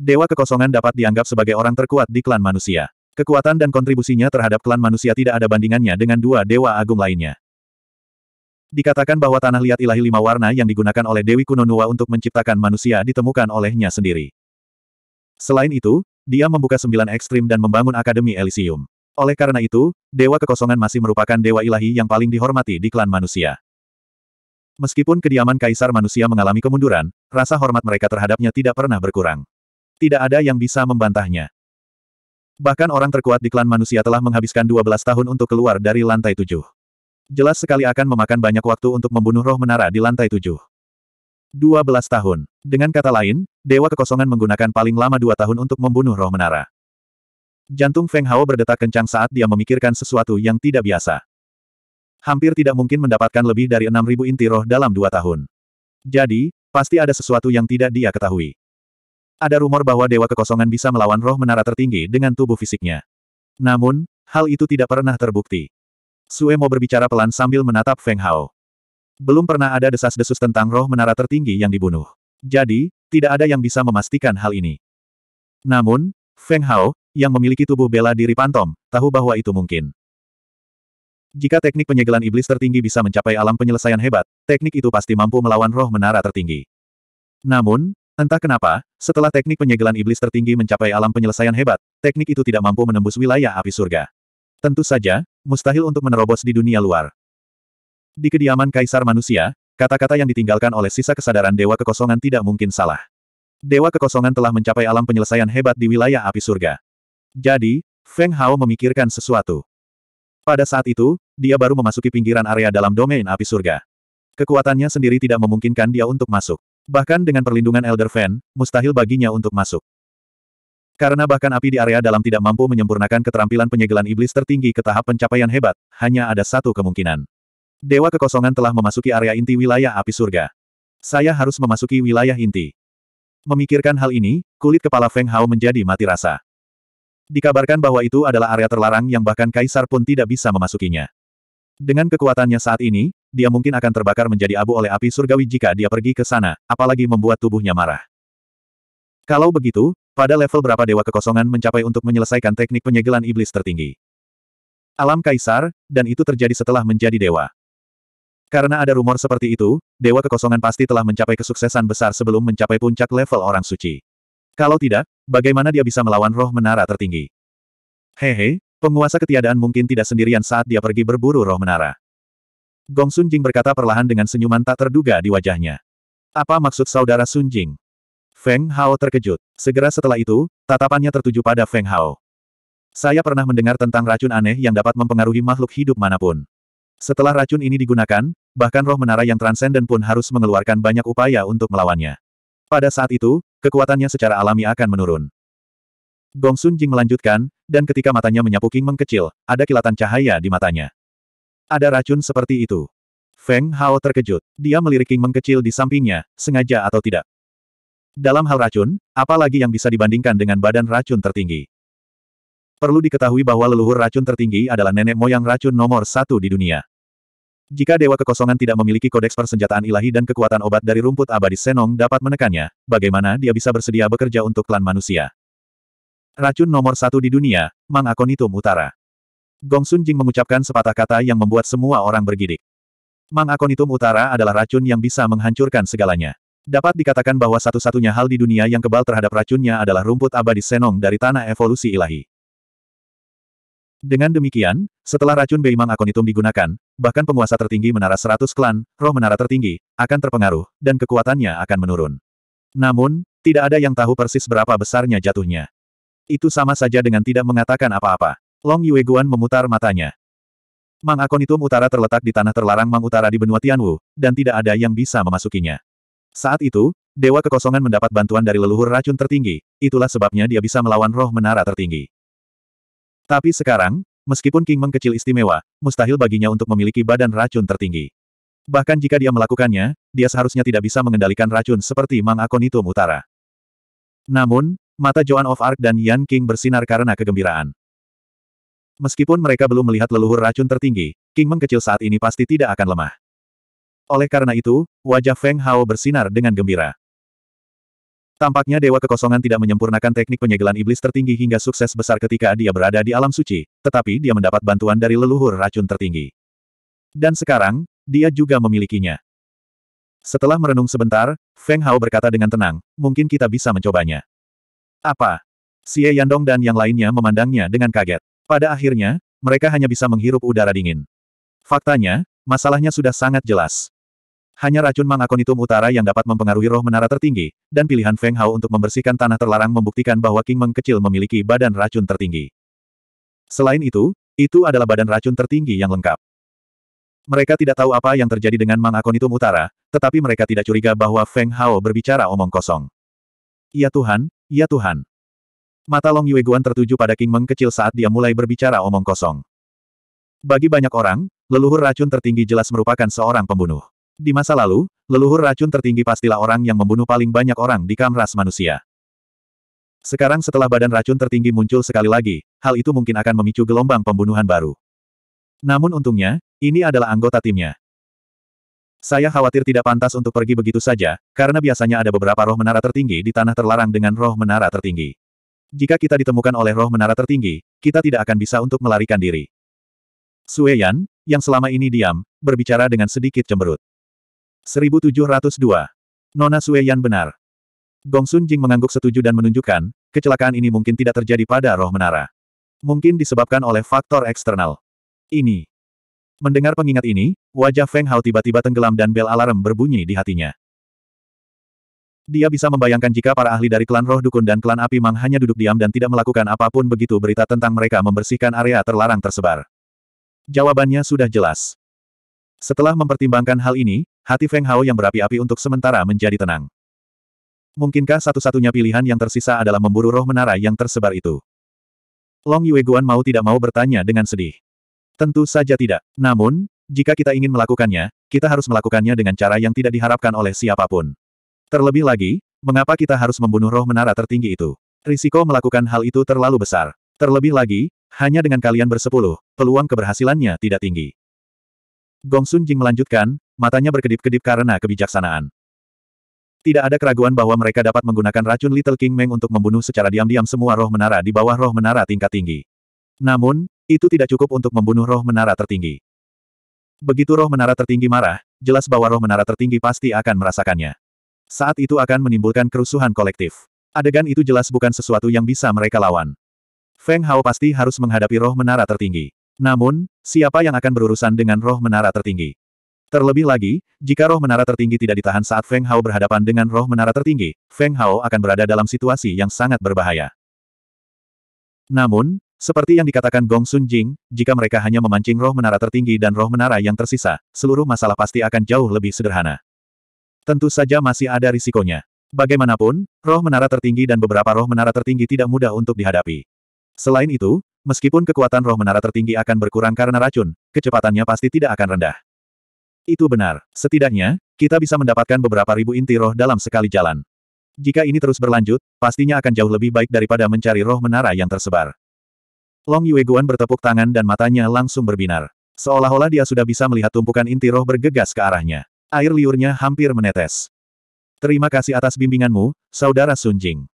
Dewa Kekosongan dapat dianggap sebagai orang terkuat di klan manusia. Kekuatan dan kontribusinya terhadap klan manusia tidak ada bandingannya dengan dua dewa agung lainnya. Dikatakan bahwa tanah liat ilahi lima warna yang digunakan oleh Dewi Kuno Nua untuk menciptakan manusia ditemukan olehnya sendiri. Selain itu, dia membuka sembilan ekstrim dan membangun Akademi Elysium. Oleh karena itu, Dewa Kekosongan masih merupakan dewa ilahi yang paling dihormati di klan manusia. Meskipun kediaman kaisar manusia mengalami kemunduran, rasa hormat mereka terhadapnya tidak pernah berkurang. Tidak ada yang bisa membantahnya. Bahkan orang terkuat di klan manusia telah menghabiskan 12 tahun untuk keluar dari lantai tujuh. Jelas sekali akan memakan banyak waktu untuk membunuh roh menara di lantai tujuh. 12 tahun. Dengan kata lain, Dewa Kekosongan menggunakan paling lama dua tahun untuk membunuh roh menara. Jantung Feng Hao berdetak kencang saat dia memikirkan sesuatu yang tidak biasa. Hampir tidak mungkin mendapatkan lebih dari 6.000 inti roh dalam dua tahun. Jadi, pasti ada sesuatu yang tidak dia ketahui. Ada rumor bahwa Dewa Kekosongan bisa melawan roh menara tertinggi dengan tubuh fisiknya. Namun, hal itu tidak pernah terbukti. Su'e mau berbicara pelan sambil menatap Feng Hao. Belum pernah ada desas-desus tentang roh menara tertinggi yang dibunuh. Jadi, tidak ada yang bisa memastikan hal ini. Namun, Feng Hao, yang memiliki tubuh bela diri pantom, tahu bahwa itu mungkin. Jika teknik penyegelan iblis tertinggi bisa mencapai alam penyelesaian hebat, teknik itu pasti mampu melawan roh menara tertinggi. Namun, Entah kenapa, setelah teknik penyegelan iblis tertinggi mencapai alam penyelesaian hebat, teknik itu tidak mampu menembus wilayah api surga. Tentu saja, mustahil untuk menerobos di dunia luar. Di kediaman Kaisar Manusia, kata-kata yang ditinggalkan oleh sisa kesadaran Dewa Kekosongan tidak mungkin salah. Dewa Kekosongan telah mencapai alam penyelesaian hebat di wilayah api surga. Jadi, Feng Hao memikirkan sesuatu. Pada saat itu, dia baru memasuki pinggiran area dalam domain api surga. Kekuatannya sendiri tidak memungkinkan dia untuk masuk. Bahkan dengan perlindungan Elder Fan, mustahil baginya untuk masuk. Karena bahkan api di area dalam tidak mampu menyempurnakan keterampilan penyegelan iblis tertinggi ke tahap pencapaian hebat, hanya ada satu kemungkinan. Dewa kekosongan telah memasuki area inti wilayah api surga. Saya harus memasuki wilayah inti. Memikirkan hal ini, kulit kepala Feng Hao menjadi mati rasa. Dikabarkan bahwa itu adalah area terlarang yang bahkan kaisar pun tidak bisa memasukinya. Dengan kekuatannya saat ini, dia mungkin akan terbakar menjadi abu oleh api surgawi jika dia pergi ke sana, apalagi membuat tubuhnya marah. Kalau begitu, pada level berapa dewa kekosongan mencapai untuk menyelesaikan teknik penyegelan iblis tertinggi? Alam kaisar, dan itu terjadi setelah menjadi dewa. Karena ada rumor seperti itu, dewa kekosongan pasti telah mencapai kesuksesan besar sebelum mencapai puncak level orang suci. Kalau tidak, bagaimana dia bisa melawan roh menara tertinggi? Hehe, penguasa ketiadaan mungkin tidak sendirian saat dia pergi berburu roh menara. Gong Sun Jing berkata perlahan dengan senyuman tak terduga di wajahnya. Apa maksud saudara Sun Jing? Feng Hao terkejut. Segera setelah itu, tatapannya tertuju pada Feng Hao. Saya pernah mendengar tentang racun aneh yang dapat mempengaruhi makhluk hidup manapun. Setelah racun ini digunakan, bahkan roh menara yang transenden pun harus mengeluarkan banyak upaya untuk melawannya. Pada saat itu, kekuatannya secara alami akan menurun. Gong Sun Jing melanjutkan, dan ketika matanya menyapu King mengkecil, ada kilatan cahaya di matanya. Ada racun seperti itu. Feng Hao terkejut. Dia melirik King mengkecil di sampingnya, sengaja atau tidak. Dalam hal racun, apalagi yang bisa dibandingkan dengan badan racun tertinggi. Perlu diketahui bahwa leluhur racun tertinggi adalah nenek moyang racun nomor satu di dunia. Jika Dewa Kekosongan tidak memiliki kodeks persenjataan ilahi dan kekuatan obat dari rumput abadi Senong dapat menekannya, bagaimana dia bisa bersedia bekerja untuk klan manusia? Racun nomor satu di dunia, Mang Akonitum Utara. Gong Sun Jing mengucapkan sepatah kata yang membuat semua orang bergidik. Mang Akonitum Utara adalah racun yang bisa menghancurkan segalanya. Dapat dikatakan bahwa satu-satunya hal di dunia yang kebal terhadap racunnya adalah rumput abadi Senong dari tanah evolusi ilahi. Dengan demikian, setelah racun Bei Mang Akonitum digunakan, bahkan penguasa tertinggi menara seratus klan, roh menara tertinggi, akan terpengaruh, dan kekuatannya akan menurun. Namun, tidak ada yang tahu persis berapa besarnya jatuhnya. Itu sama saja dengan tidak mengatakan apa-apa. Long Yueguan memutar matanya. Mang Akonitum Utara terletak di tanah terlarang Mang Utara di benua Tianwu, dan tidak ada yang bisa memasukinya. Saat itu, Dewa Kekosongan mendapat bantuan dari leluhur racun tertinggi, itulah sebabnya dia bisa melawan roh menara tertinggi. Tapi sekarang, meskipun King Meng kecil istimewa, mustahil baginya untuk memiliki badan racun tertinggi. Bahkan jika dia melakukannya, dia seharusnya tidak bisa mengendalikan racun seperti Mang Akonitum Utara. Namun, mata Joan of Arc dan Yan King bersinar karena kegembiraan. Meskipun mereka belum melihat leluhur racun tertinggi, King Meng kecil saat ini pasti tidak akan lemah. Oleh karena itu, wajah Feng Hao bersinar dengan gembira. Tampaknya Dewa Kekosongan tidak menyempurnakan teknik penyegelan iblis tertinggi hingga sukses besar ketika dia berada di alam suci, tetapi dia mendapat bantuan dari leluhur racun tertinggi. Dan sekarang, dia juga memilikinya. Setelah merenung sebentar, Feng Hao berkata dengan tenang, mungkin kita bisa mencobanya. Apa? Xie Yandong dan yang lainnya memandangnya dengan kaget. Pada akhirnya, mereka hanya bisa menghirup udara dingin. Faktanya, masalahnya sudah sangat jelas. Hanya racun Mang Utara yang dapat mempengaruhi roh menara tertinggi, dan pilihan Feng Hao untuk membersihkan tanah terlarang membuktikan bahwa King Meng kecil memiliki badan racun tertinggi. Selain itu, itu adalah badan racun tertinggi yang lengkap. Mereka tidak tahu apa yang terjadi dengan Mang Akonitum Utara, tetapi mereka tidak curiga bahwa Feng Hao berbicara omong kosong. Ya Tuhan, ya Tuhan. Mata Long Yueguan tertuju pada King Meng kecil saat dia mulai berbicara omong kosong. Bagi banyak orang, leluhur racun tertinggi jelas merupakan seorang pembunuh. Di masa lalu, leluhur racun tertinggi pastilah orang yang membunuh paling banyak orang di kamras manusia. Sekarang setelah badan racun tertinggi muncul sekali lagi, hal itu mungkin akan memicu gelombang pembunuhan baru. Namun untungnya, ini adalah anggota timnya. Saya khawatir tidak pantas untuk pergi begitu saja, karena biasanya ada beberapa roh menara tertinggi di tanah terlarang dengan roh menara tertinggi. Jika kita ditemukan oleh roh menara tertinggi, kita tidak akan bisa untuk melarikan diri. Sue Yan, yang selama ini diam, berbicara dengan sedikit cemberut. 1702. Nona Sue Yan benar. Gong Sun Jing mengangguk setuju dan menunjukkan, kecelakaan ini mungkin tidak terjadi pada roh menara. Mungkin disebabkan oleh faktor eksternal. Ini. Mendengar pengingat ini, wajah Feng Hao tiba-tiba tenggelam dan bel alarm berbunyi di hatinya. Dia bisa membayangkan jika para ahli dari klan roh dukun dan klan api mang hanya duduk diam dan tidak melakukan apapun begitu berita tentang mereka membersihkan area terlarang tersebar. Jawabannya sudah jelas. Setelah mempertimbangkan hal ini, hati Feng Hao yang berapi-api untuk sementara menjadi tenang. Mungkinkah satu-satunya pilihan yang tersisa adalah memburu roh menara yang tersebar itu? Long Yue Guan mau tidak mau bertanya dengan sedih. Tentu saja tidak. Namun, jika kita ingin melakukannya, kita harus melakukannya dengan cara yang tidak diharapkan oleh siapapun. Terlebih lagi, mengapa kita harus membunuh roh menara tertinggi itu? Risiko melakukan hal itu terlalu besar. Terlebih lagi, hanya dengan kalian bersepuluh, peluang keberhasilannya tidak tinggi. Gong Sun Jing melanjutkan, matanya berkedip-kedip karena kebijaksanaan. Tidak ada keraguan bahwa mereka dapat menggunakan racun Little King Meng untuk membunuh secara diam-diam semua roh menara di bawah roh menara tingkat tinggi. Namun, itu tidak cukup untuk membunuh roh menara tertinggi. Begitu roh menara tertinggi marah, jelas bahwa roh menara tertinggi pasti akan merasakannya. Saat itu akan menimbulkan kerusuhan kolektif. Adegan itu jelas bukan sesuatu yang bisa mereka lawan. Feng Hao pasti harus menghadapi roh menara tertinggi. Namun, siapa yang akan berurusan dengan roh menara tertinggi? Terlebih lagi, jika roh menara tertinggi tidak ditahan saat Feng Hao berhadapan dengan roh menara tertinggi, Feng Hao akan berada dalam situasi yang sangat berbahaya. Namun, seperti yang dikatakan Gong Sun Jing, jika mereka hanya memancing roh menara tertinggi dan roh menara yang tersisa, seluruh masalah pasti akan jauh lebih sederhana. Tentu saja masih ada risikonya. Bagaimanapun, roh menara tertinggi dan beberapa roh menara tertinggi tidak mudah untuk dihadapi. Selain itu, meskipun kekuatan roh menara tertinggi akan berkurang karena racun, kecepatannya pasti tidak akan rendah. Itu benar. Setidaknya, kita bisa mendapatkan beberapa ribu inti roh dalam sekali jalan. Jika ini terus berlanjut, pastinya akan jauh lebih baik daripada mencari roh menara yang tersebar. Long Yue Guan bertepuk tangan dan matanya langsung berbinar. Seolah-olah dia sudah bisa melihat tumpukan inti roh bergegas ke arahnya. Air liurnya hampir menetes. Terima kasih atas bimbinganmu, Saudara Sun Jing.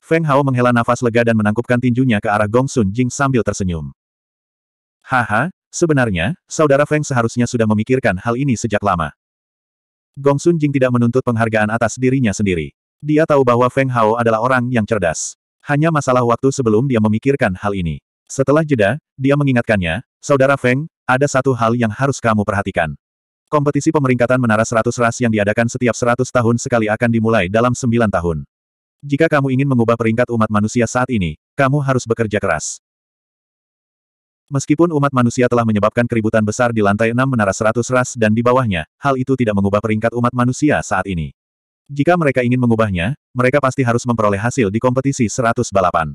Feng Hao menghela nafas lega dan menangkupkan tinjunya ke arah Gong Sun Jing sambil tersenyum. Haha, sebenarnya, Saudara Feng seharusnya sudah memikirkan hal ini sejak lama. Gong Sun Jing tidak menuntut penghargaan atas dirinya sendiri. Dia tahu bahwa Feng Hao adalah orang yang cerdas. Hanya masalah waktu sebelum dia memikirkan hal ini. Setelah jeda, dia mengingatkannya, Saudara Feng, ada satu hal yang harus kamu perhatikan. Kompetisi pemeringkatan Menara Seratus Ras yang diadakan setiap seratus tahun sekali akan dimulai dalam sembilan tahun. Jika kamu ingin mengubah peringkat umat manusia saat ini, kamu harus bekerja keras. Meskipun umat manusia telah menyebabkan keributan besar di lantai enam Menara Seratus Ras dan di bawahnya, hal itu tidak mengubah peringkat umat manusia saat ini. Jika mereka ingin mengubahnya, mereka pasti harus memperoleh hasil di kompetisi seratus balapan.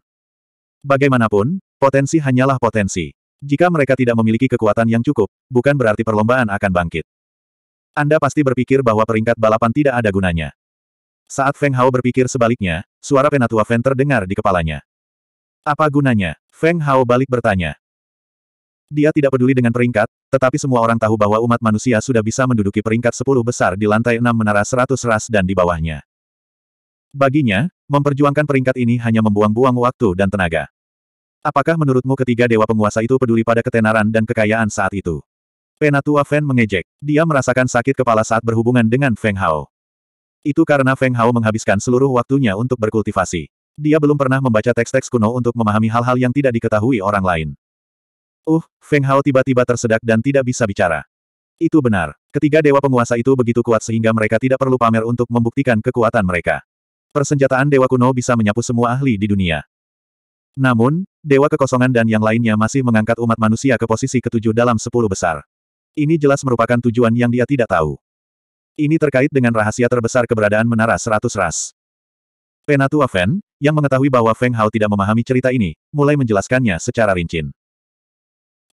Bagaimanapun, potensi hanyalah potensi. Jika mereka tidak memiliki kekuatan yang cukup, bukan berarti perlombaan akan bangkit. Anda pasti berpikir bahwa peringkat balapan tidak ada gunanya. Saat Feng Hao berpikir sebaliknya, suara penatua Feng terdengar di kepalanya. Apa gunanya? Feng Hao balik bertanya. Dia tidak peduli dengan peringkat, tetapi semua orang tahu bahwa umat manusia sudah bisa menduduki peringkat 10 besar di lantai 6 menara 100 ras dan di bawahnya. Baginya, memperjuangkan peringkat ini hanya membuang-buang waktu dan tenaga. Apakah menurutmu ketiga dewa penguasa itu peduli pada ketenaran dan kekayaan saat itu? Penatua Fan mengejek. Dia merasakan sakit kepala saat berhubungan dengan Feng Hao. Itu karena Feng Hao menghabiskan seluruh waktunya untuk berkultivasi. Dia belum pernah membaca teks-teks kuno untuk memahami hal-hal yang tidak diketahui orang lain. Uh, Feng Hao tiba-tiba tersedak dan tidak bisa bicara. Itu benar. Ketiga dewa penguasa itu begitu kuat sehingga mereka tidak perlu pamer untuk membuktikan kekuatan mereka. Persenjataan dewa kuno bisa menyapu semua ahli di dunia. Namun, dewa kekosongan dan yang lainnya masih mengangkat umat manusia ke posisi ketujuh dalam sepuluh besar. Ini jelas merupakan tujuan yang dia tidak tahu. Ini terkait dengan rahasia terbesar keberadaan Menara Seratus Ras. Penatua Fen, yang mengetahui bahwa Feng Hao tidak memahami cerita ini, mulai menjelaskannya secara rinci.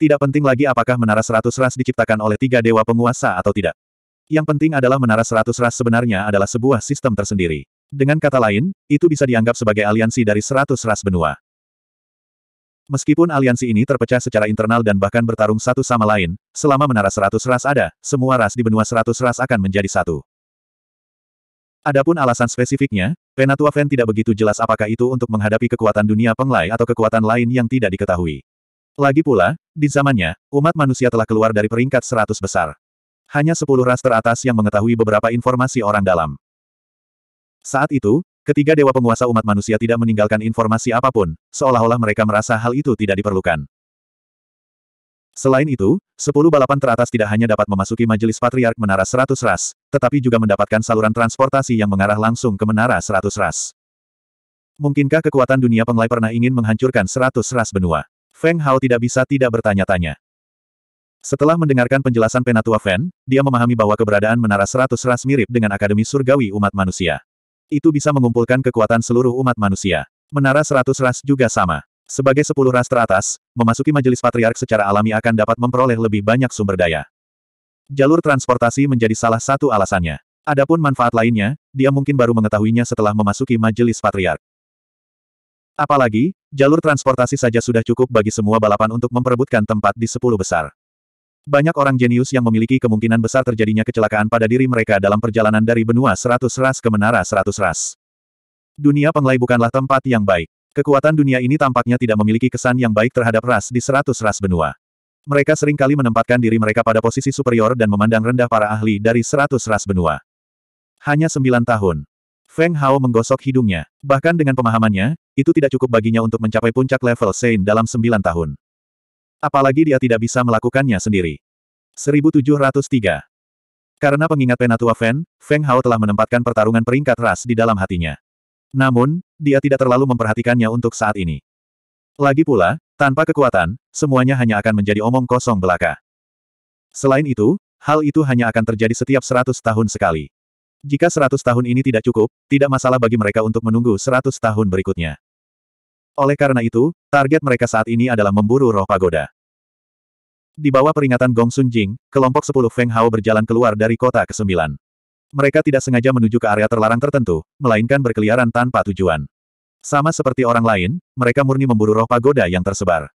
Tidak penting lagi apakah Menara Seratus Ras diciptakan oleh tiga dewa penguasa atau tidak. Yang penting adalah Menara Seratus Ras sebenarnya adalah sebuah sistem tersendiri. Dengan kata lain, itu bisa dianggap sebagai aliansi dari Seratus Ras Benua. Meskipun aliansi ini terpecah secara internal dan bahkan bertarung satu sama lain, selama menara seratus ras ada, semua ras di benua seratus ras akan menjadi satu. Adapun alasan spesifiknya, Penatua Fen tidak begitu jelas apakah itu untuk menghadapi kekuatan dunia penglai atau kekuatan lain yang tidak diketahui. Lagi pula, di zamannya, umat manusia telah keluar dari peringkat seratus besar. Hanya sepuluh ras teratas yang mengetahui beberapa informasi orang dalam. Saat itu, Ketiga dewa penguasa umat manusia tidak meninggalkan informasi apapun, seolah-olah mereka merasa hal itu tidak diperlukan. Selain itu, sepuluh balapan teratas tidak hanya dapat memasuki majelis patriark Menara Seratus Ras, tetapi juga mendapatkan saluran transportasi yang mengarah langsung ke Menara Seratus Ras. Mungkinkah kekuatan dunia penglai pernah ingin menghancurkan seratus ras benua? Feng Hao tidak bisa tidak bertanya-tanya. Setelah mendengarkan penjelasan Penatua Fen, dia memahami bahwa keberadaan Menara Seratus Ras mirip dengan Akademi Surgawi Umat Manusia. Itu bisa mengumpulkan kekuatan seluruh umat manusia. Menara seratus ras juga sama. Sebagai sepuluh ras teratas, memasuki majelis patriark secara alami akan dapat memperoleh lebih banyak sumber daya. Jalur transportasi menjadi salah satu alasannya. Adapun manfaat lainnya, dia mungkin baru mengetahuinya setelah memasuki majelis patriark. Apalagi, jalur transportasi saja sudah cukup bagi semua balapan untuk memperebutkan tempat di sepuluh besar. Banyak orang jenius yang memiliki kemungkinan besar terjadinya kecelakaan pada diri mereka dalam perjalanan dari benua seratus ras ke menara seratus ras. Dunia penglai bukanlah tempat yang baik. Kekuatan dunia ini tampaknya tidak memiliki kesan yang baik terhadap ras di seratus ras benua. Mereka seringkali menempatkan diri mereka pada posisi superior dan memandang rendah para ahli dari seratus ras benua. Hanya sembilan tahun. Feng Hao menggosok hidungnya. Bahkan dengan pemahamannya, itu tidak cukup baginya untuk mencapai puncak level Sein dalam sembilan tahun. Apalagi dia tidak bisa melakukannya sendiri. 1703 Karena pengingat Penatua Fen, Feng Hao telah menempatkan pertarungan peringkat ras di dalam hatinya. Namun, dia tidak terlalu memperhatikannya untuk saat ini. Lagi pula, tanpa kekuatan, semuanya hanya akan menjadi omong kosong belaka. Selain itu, hal itu hanya akan terjadi setiap 100 tahun sekali. Jika 100 tahun ini tidak cukup, tidak masalah bagi mereka untuk menunggu 100 tahun berikutnya. Oleh karena itu, target mereka saat ini adalah memburu roh pagoda. Di bawah peringatan Gong Sun Jing, kelompok 10 Feng Hao berjalan keluar dari kota ke-9. Mereka tidak sengaja menuju ke area terlarang tertentu, melainkan berkeliaran tanpa tujuan. Sama seperti orang lain, mereka murni memburu roh pagoda yang tersebar.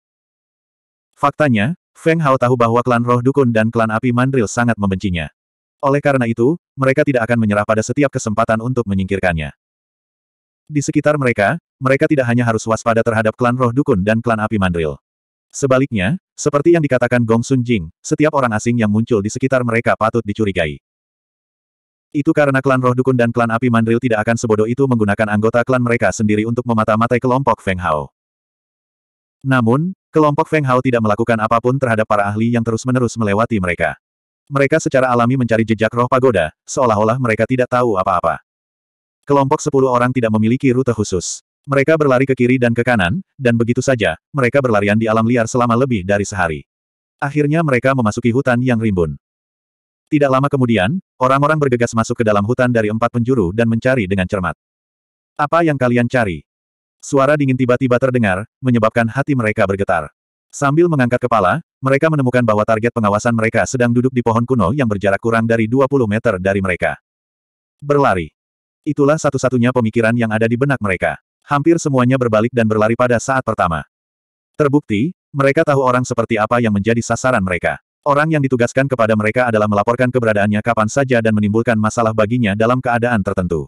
Faktanya, Feng Hao tahu bahwa klan roh dukun dan klan api mandril sangat membencinya. Oleh karena itu, mereka tidak akan menyerah pada setiap kesempatan untuk menyingkirkannya. Di sekitar mereka, mereka tidak hanya harus waspada terhadap klan roh dukun dan klan api mandril. Sebaliknya, seperti yang dikatakan Gong Sun Jing, setiap orang asing yang muncul di sekitar mereka patut dicurigai. Itu karena klan roh dukun dan klan api mandril tidak akan sebodoh itu menggunakan anggota klan mereka sendiri untuk memata-matai kelompok Feng Hao. Namun, kelompok Feng Hao tidak melakukan apapun terhadap para ahli yang terus-menerus melewati mereka. Mereka secara alami mencari jejak roh pagoda, seolah-olah mereka tidak tahu apa-apa. Kelompok sepuluh orang tidak memiliki rute khusus. Mereka berlari ke kiri dan ke kanan, dan begitu saja, mereka berlarian di alam liar selama lebih dari sehari. Akhirnya mereka memasuki hutan yang rimbun. Tidak lama kemudian, orang-orang bergegas masuk ke dalam hutan dari empat penjuru dan mencari dengan cermat. Apa yang kalian cari? Suara dingin tiba-tiba terdengar, menyebabkan hati mereka bergetar. Sambil mengangkat kepala, mereka menemukan bahwa target pengawasan mereka sedang duduk di pohon kuno yang berjarak kurang dari 20 meter dari mereka. Berlari. Itulah satu-satunya pemikiran yang ada di benak mereka hampir semuanya berbalik dan berlari pada saat pertama. Terbukti, mereka tahu orang seperti apa yang menjadi sasaran mereka. Orang yang ditugaskan kepada mereka adalah melaporkan keberadaannya kapan saja dan menimbulkan masalah baginya dalam keadaan tertentu.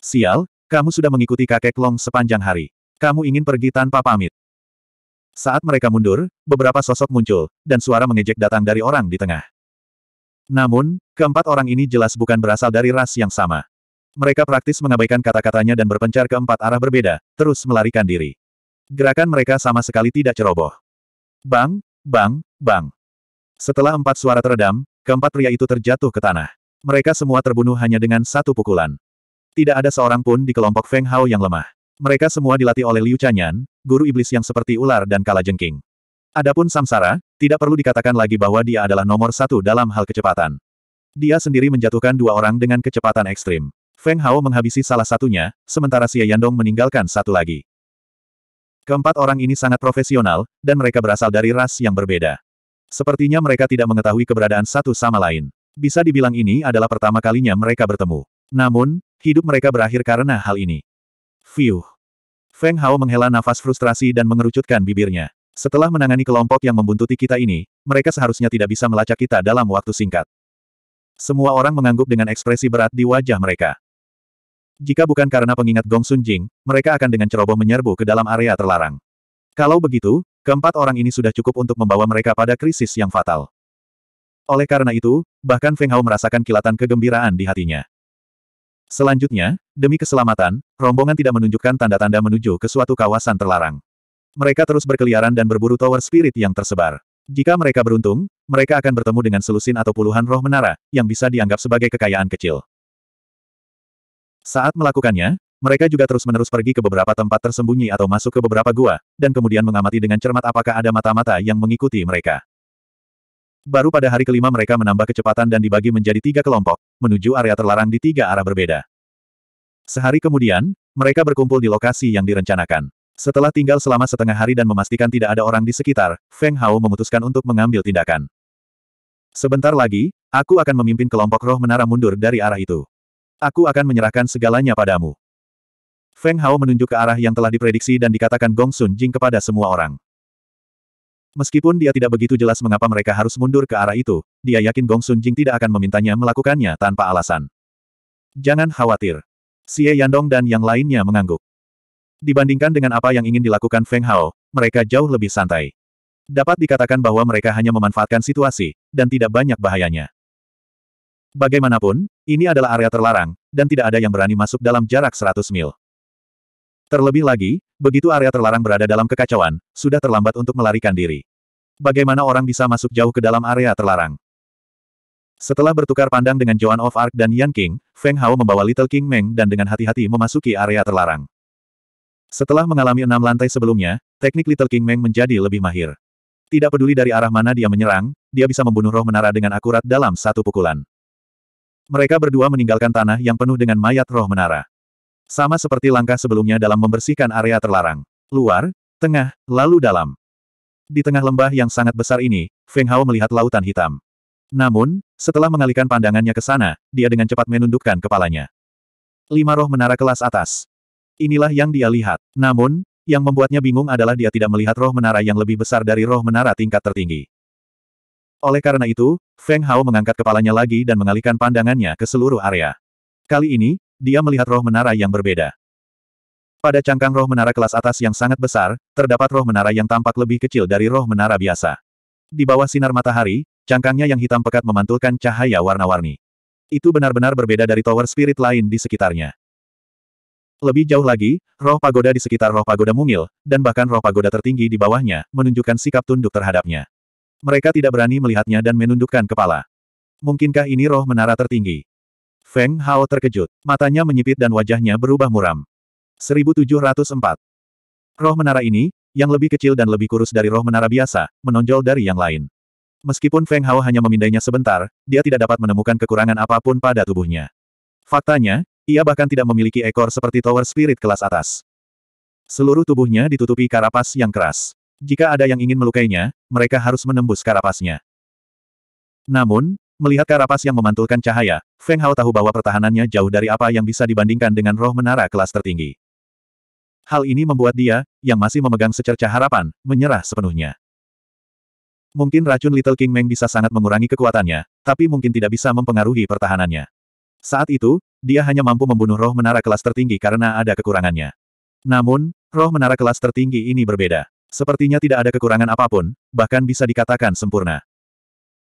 Sial, kamu sudah mengikuti kakek Long sepanjang hari. Kamu ingin pergi tanpa pamit. Saat mereka mundur, beberapa sosok muncul, dan suara mengejek datang dari orang di tengah. Namun, keempat orang ini jelas bukan berasal dari ras yang sama. Mereka praktis mengabaikan kata-katanya dan berpencar ke empat arah berbeda, terus melarikan diri. Gerakan mereka sama sekali tidak ceroboh. Bang, bang, bang. Setelah empat suara teredam, keempat pria itu terjatuh ke tanah. Mereka semua terbunuh hanya dengan satu pukulan. Tidak ada seorang pun di kelompok Feng Hao yang lemah. Mereka semua dilatih oleh Liu Chanyan, guru iblis yang seperti ular dan kalajengking. Adapun Samsara, tidak perlu dikatakan lagi bahwa dia adalah nomor satu dalam hal kecepatan. Dia sendiri menjatuhkan dua orang dengan kecepatan ekstrim. Feng Hao menghabisi salah satunya, sementara Xie Yandong meninggalkan satu lagi. Keempat orang ini sangat profesional, dan mereka berasal dari ras yang berbeda. Sepertinya mereka tidak mengetahui keberadaan satu sama lain. Bisa dibilang ini adalah pertama kalinya mereka bertemu. Namun, hidup mereka berakhir karena hal ini. Fiuh. Feng Hao menghela nafas frustrasi dan mengerucutkan bibirnya. Setelah menangani kelompok yang membuntuti kita ini, mereka seharusnya tidak bisa melacak kita dalam waktu singkat. Semua orang mengangguk dengan ekspresi berat di wajah mereka. Jika bukan karena pengingat Gong Sun Jing, mereka akan dengan ceroboh menyerbu ke dalam area terlarang. Kalau begitu, keempat orang ini sudah cukup untuk membawa mereka pada krisis yang fatal. Oleh karena itu, bahkan Feng Hao merasakan kilatan kegembiraan di hatinya. Selanjutnya, demi keselamatan, rombongan tidak menunjukkan tanda-tanda menuju ke suatu kawasan terlarang. Mereka terus berkeliaran dan berburu tower spirit yang tersebar. Jika mereka beruntung, mereka akan bertemu dengan selusin atau puluhan roh menara, yang bisa dianggap sebagai kekayaan kecil. Saat melakukannya, mereka juga terus-menerus pergi ke beberapa tempat tersembunyi atau masuk ke beberapa gua, dan kemudian mengamati dengan cermat apakah ada mata-mata yang mengikuti mereka. Baru pada hari kelima mereka menambah kecepatan dan dibagi menjadi tiga kelompok, menuju area terlarang di tiga arah berbeda. Sehari kemudian, mereka berkumpul di lokasi yang direncanakan. Setelah tinggal selama setengah hari dan memastikan tidak ada orang di sekitar, Feng Hao memutuskan untuk mengambil tindakan. Sebentar lagi, aku akan memimpin kelompok roh menara mundur dari arah itu. Aku akan menyerahkan segalanya padamu. Feng Hao menunjuk ke arah yang telah diprediksi dan dikatakan Gong Sun Jing kepada semua orang. Meskipun dia tidak begitu jelas mengapa mereka harus mundur ke arah itu, dia yakin Gong Sun Jing tidak akan memintanya melakukannya tanpa alasan. Jangan khawatir. Xie Yandong dan yang lainnya mengangguk. Dibandingkan dengan apa yang ingin dilakukan Feng Hao, mereka jauh lebih santai. Dapat dikatakan bahwa mereka hanya memanfaatkan situasi, dan tidak banyak bahayanya. Bagaimanapun, ini adalah area terlarang, dan tidak ada yang berani masuk dalam jarak 100 mil. Terlebih lagi, begitu area terlarang berada dalam kekacauan, sudah terlambat untuk melarikan diri. Bagaimana orang bisa masuk jauh ke dalam area terlarang? Setelah bertukar pandang dengan Joan of Arc dan Yan King, Feng Hao membawa Little King Meng dan dengan hati-hati memasuki area terlarang. Setelah mengalami enam lantai sebelumnya, teknik Little King Meng menjadi lebih mahir. Tidak peduli dari arah mana dia menyerang, dia bisa membunuh roh menara dengan akurat dalam satu pukulan. Mereka berdua meninggalkan tanah yang penuh dengan mayat roh menara. Sama seperti langkah sebelumnya dalam membersihkan area terlarang. Luar, tengah, lalu dalam. Di tengah lembah yang sangat besar ini, Feng Hao melihat lautan hitam. Namun, setelah mengalihkan pandangannya ke sana, dia dengan cepat menundukkan kepalanya. Lima roh menara kelas atas. Inilah yang dia lihat. Namun, yang membuatnya bingung adalah dia tidak melihat roh menara yang lebih besar dari roh menara tingkat tertinggi. Oleh karena itu, Feng Hao mengangkat kepalanya lagi dan mengalihkan pandangannya ke seluruh area. Kali ini, dia melihat roh menara yang berbeda. Pada cangkang roh menara kelas atas yang sangat besar, terdapat roh menara yang tampak lebih kecil dari roh menara biasa. Di bawah sinar matahari, cangkangnya yang hitam pekat memantulkan cahaya warna-warni. Itu benar-benar berbeda dari tower spirit lain di sekitarnya. Lebih jauh lagi, roh pagoda di sekitar roh pagoda mungil, dan bahkan roh pagoda tertinggi di bawahnya, menunjukkan sikap tunduk terhadapnya. Mereka tidak berani melihatnya dan menundukkan kepala. Mungkinkah ini roh menara tertinggi? Feng Hao terkejut. Matanya menyipit dan wajahnya berubah muram. 1704. Roh menara ini, yang lebih kecil dan lebih kurus dari roh menara biasa, menonjol dari yang lain. Meskipun Feng Hao hanya memindainya sebentar, dia tidak dapat menemukan kekurangan apapun pada tubuhnya. Faktanya, ia bahkan tidak memiliki ekor seperti Tower Spirit kelas atas. Seluruh tubuhnya ditutupi karapas yang keras. Jika ada yang ingin melukainya, mereka harus menembus karapasnya. Namun, melihat karapas yang memantulkan cahaya, Feng Hao tahu bahwa pertahanannya jauh dari apa yang bisa dibandingkan dengan roh menara kelas tertinggi. Hal ini membuat dia, yang masih memegang secerca harapan, menyerah sepenuhnya. Mungkin racun Little King Meng bisa sangat mengurangi kekuatannya, tapi mungkin tidak bisa mempengaruhi pertahanannya. Saat itu, dia hanya mampu membunuh roh menara kelas tertinggi karena ada kekurangannya. Namun, roh menara kelas tertinggi ini berbeda. Sepertinya tidak ada kekurangan apapun, bahkan bisa dikatakan sempurna.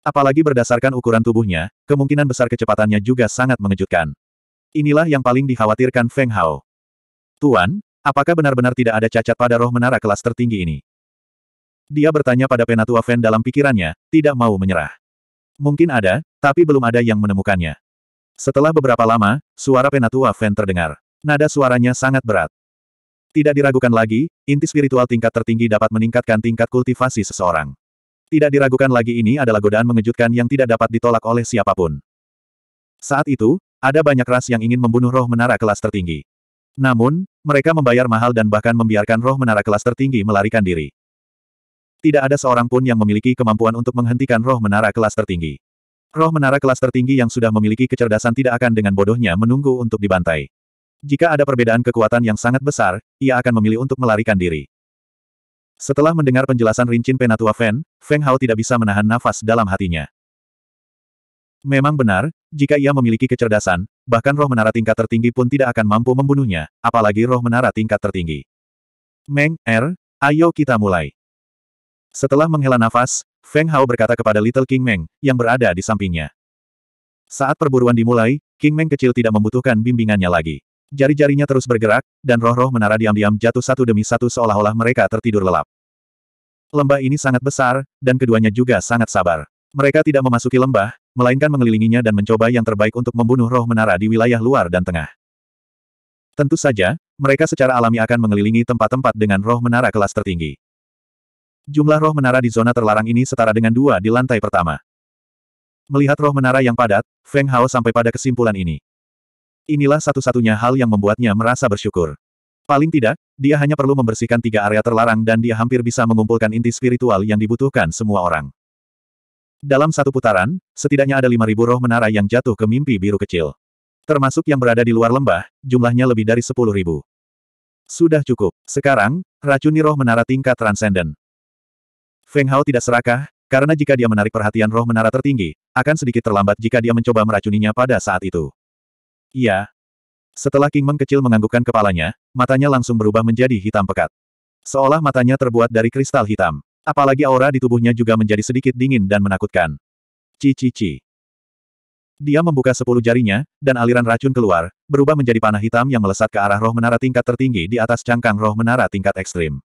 Apalagi berdasarkan ukuran tubuhnya, kemungkinan besar kecepatannya juga sangat mengejutkan. Inilah yang paling dikhawatirkan Feng Hao. Tuan, apakah benar-benar tidak ada cacat pada roh menara kelas tertinggi ini? Dia bertanya pada Penatua Fen dalam pikirannya, tidak mau menyerah. Mungkin ada, tapi belum ada yang menemukannya. Setelah beberapa lama, suara Penatua Fen terdengar. Nada suaranya sangat berat. Tidak diragukan lagi, inti spiritual tingkat tertinggi dapat meningkatkan tingkat kultivasi seseorang. Tidak diragukan lagi ini adalah godaan mengejutkan yang tidak dapat ditolak oleh siapapun. Saat itu, ada banyak ras yang ingin membunuh roh menara kelas tertinggi. Namun, mereka membayar mahal dan bahkan membiarkan roh menara kelas tertinggi melarikan diri. Tidak ada seorang pun yang memiliki kemampuan untuk menghentikan roh menara kelas tertinggi. Roh menara kelas tertinggi yang sudah memiliki kecerdasan tidak akan dengan bodohnya menunggu untuk dibantai. Jika ada perbedaan kekuatan yang sangat besar, ia akan memilih untuk melarikan diri. Setelah mendengar penjelasan rincin Penatua Feng, Feng Hao tidak bisa menahan nafas dalam hatinya. Memang benar, jika ia memiliki kecerdasan, bahkan roh menara tingkat tertinggi pun tidak akan mampu membunuhnya, apalagi roh menara tingkat tertinggi. Meng, Er, ayo kita mulai. Setelah menghela nafas, Feng Hao berkata kepada Little King Meng, yang berada di sampingnya. Saat perburuan dimulai, King Meng kecil tidak membutuhkan bimbingannya lagi. Jari-jarinya terus bergerak, dan roh-roh menara diam-diam jatuh satu demi satu seolah-olah mereka tertidur lelap. Lembah ini sangat besar, dan keduanya juga sangat sabar. Mereka tidak memasuki lembah, melainkan mengelilinginya dan mencoba yang terbaik untuk membunuh roh menara di wilayah luar dan tengah. Tentu saja, mereka secara alami akan mengelilingi tempat-tempat dengan roh menara kelas tertinggi. Jumlah roh menara di zona terlarang ini setara dengan dua di lantai pertama. Melihat roh menara yang padat, Feng Hao sampai pada kesimpulan ini. Inilah satu-satunya hal yang membuatnya merasa bersyukur. Paling tidak, dia hanya perlu membersihkan tiga area terlarang dan dia hampir bisa mengumpulkan inti spiritual yang dibutuhkan semua orang. Dalam satu putaran, setidaknya ada lima ribu roh menara yang jatuh ke mimpi biru kecil. Termasuk yang berada di luar lembah, jumlahnya lebih dari sepuluh ribu. Sudah cukup. Sekarang, racuni roh menara tingkat transenden. Feng Hao tidak serakah, karena jika dia menarik perhatian roh menara tertinggi, akan sedikit terlambat jika dia mencoba meracuninya pada saat itu. Iya. Setelah Meng kecil menganggukkan kepalanya, matanya langsung berubah menjadi hitam pekat. Seolah matanya terbuat dari kristal hitam. Apalagi aura di tubuhnya juga menjadi sedikit dingin dan menakutkan. Cici-ci. Dia membuka sepuluh jarinya, dan aliran racun keluar, berubah menjadi panah hitam yang melesat ke arah roh menara tingkat tertinggi di atas cangkang roh menara tingkat ekstrim.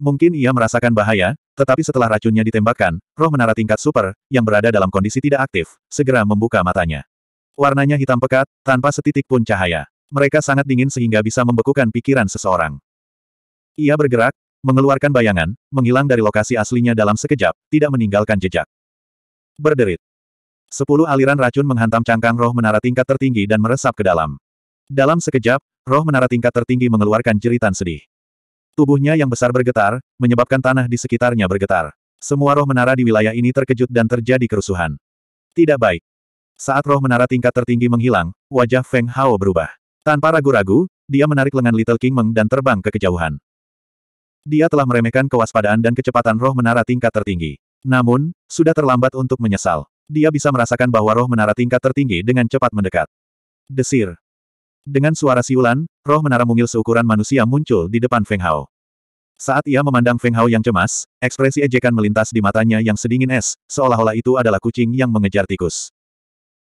Mungkin ia merasakan bahaya, tetapi setelah racunnya ditembakkan, roh menara tingkat super, yang berada dalam kondisi tidak aktif, segera membuka matanya. Warnanya hitam pekat, tanpa setitik pun cahaya. Mereka sangat dingin sehingga bisa membekukan pikiran seseorang. Ia bergerak, mengeluarkan bayangan, menghilang dari lokasi aslinya dalam sekejap, tidak meninggalkan jejak. Berderit. Sepuluh aliran racun menghantam cangkang roh menara tingkat tertinggi dan meresap ke dalam. Dalam sekejap, roh menara tingkat tertinggi mengeluarkan jeritan sedih. Tubuhnya yang besar bergetar, menyebabkan tanah di sekitarnya bergetar. Semua roh menara di wilayah ini terkejut dan terjadi kerusuhan. Tidak baik. Saat roh menara tingkat tertinggi menghilang, wajah Feng Hao berubah. Tanpa ragu-ragu, dia menarik lengan Little King Meng dan terbang ke kejauhan. Dia telah meremehkan kewaspadaan dan kecepatan roh menara tingkat tertinggi. Namun, sudah terlambat untuk menyesal. Dia bisa merasakan bahwa roh menara tingkat tertinggi dengan cepat mendekat. Desir. Dengan suara siulan, roh menara mungil seukuran manusia muncul di depan Feng Hao. Saat ia memandang Feng Hao yang cemas, ekspresi ejekan melintas di matanya yang sedingin es, seolah-olah itu adalah kucing yang mengejar tikus.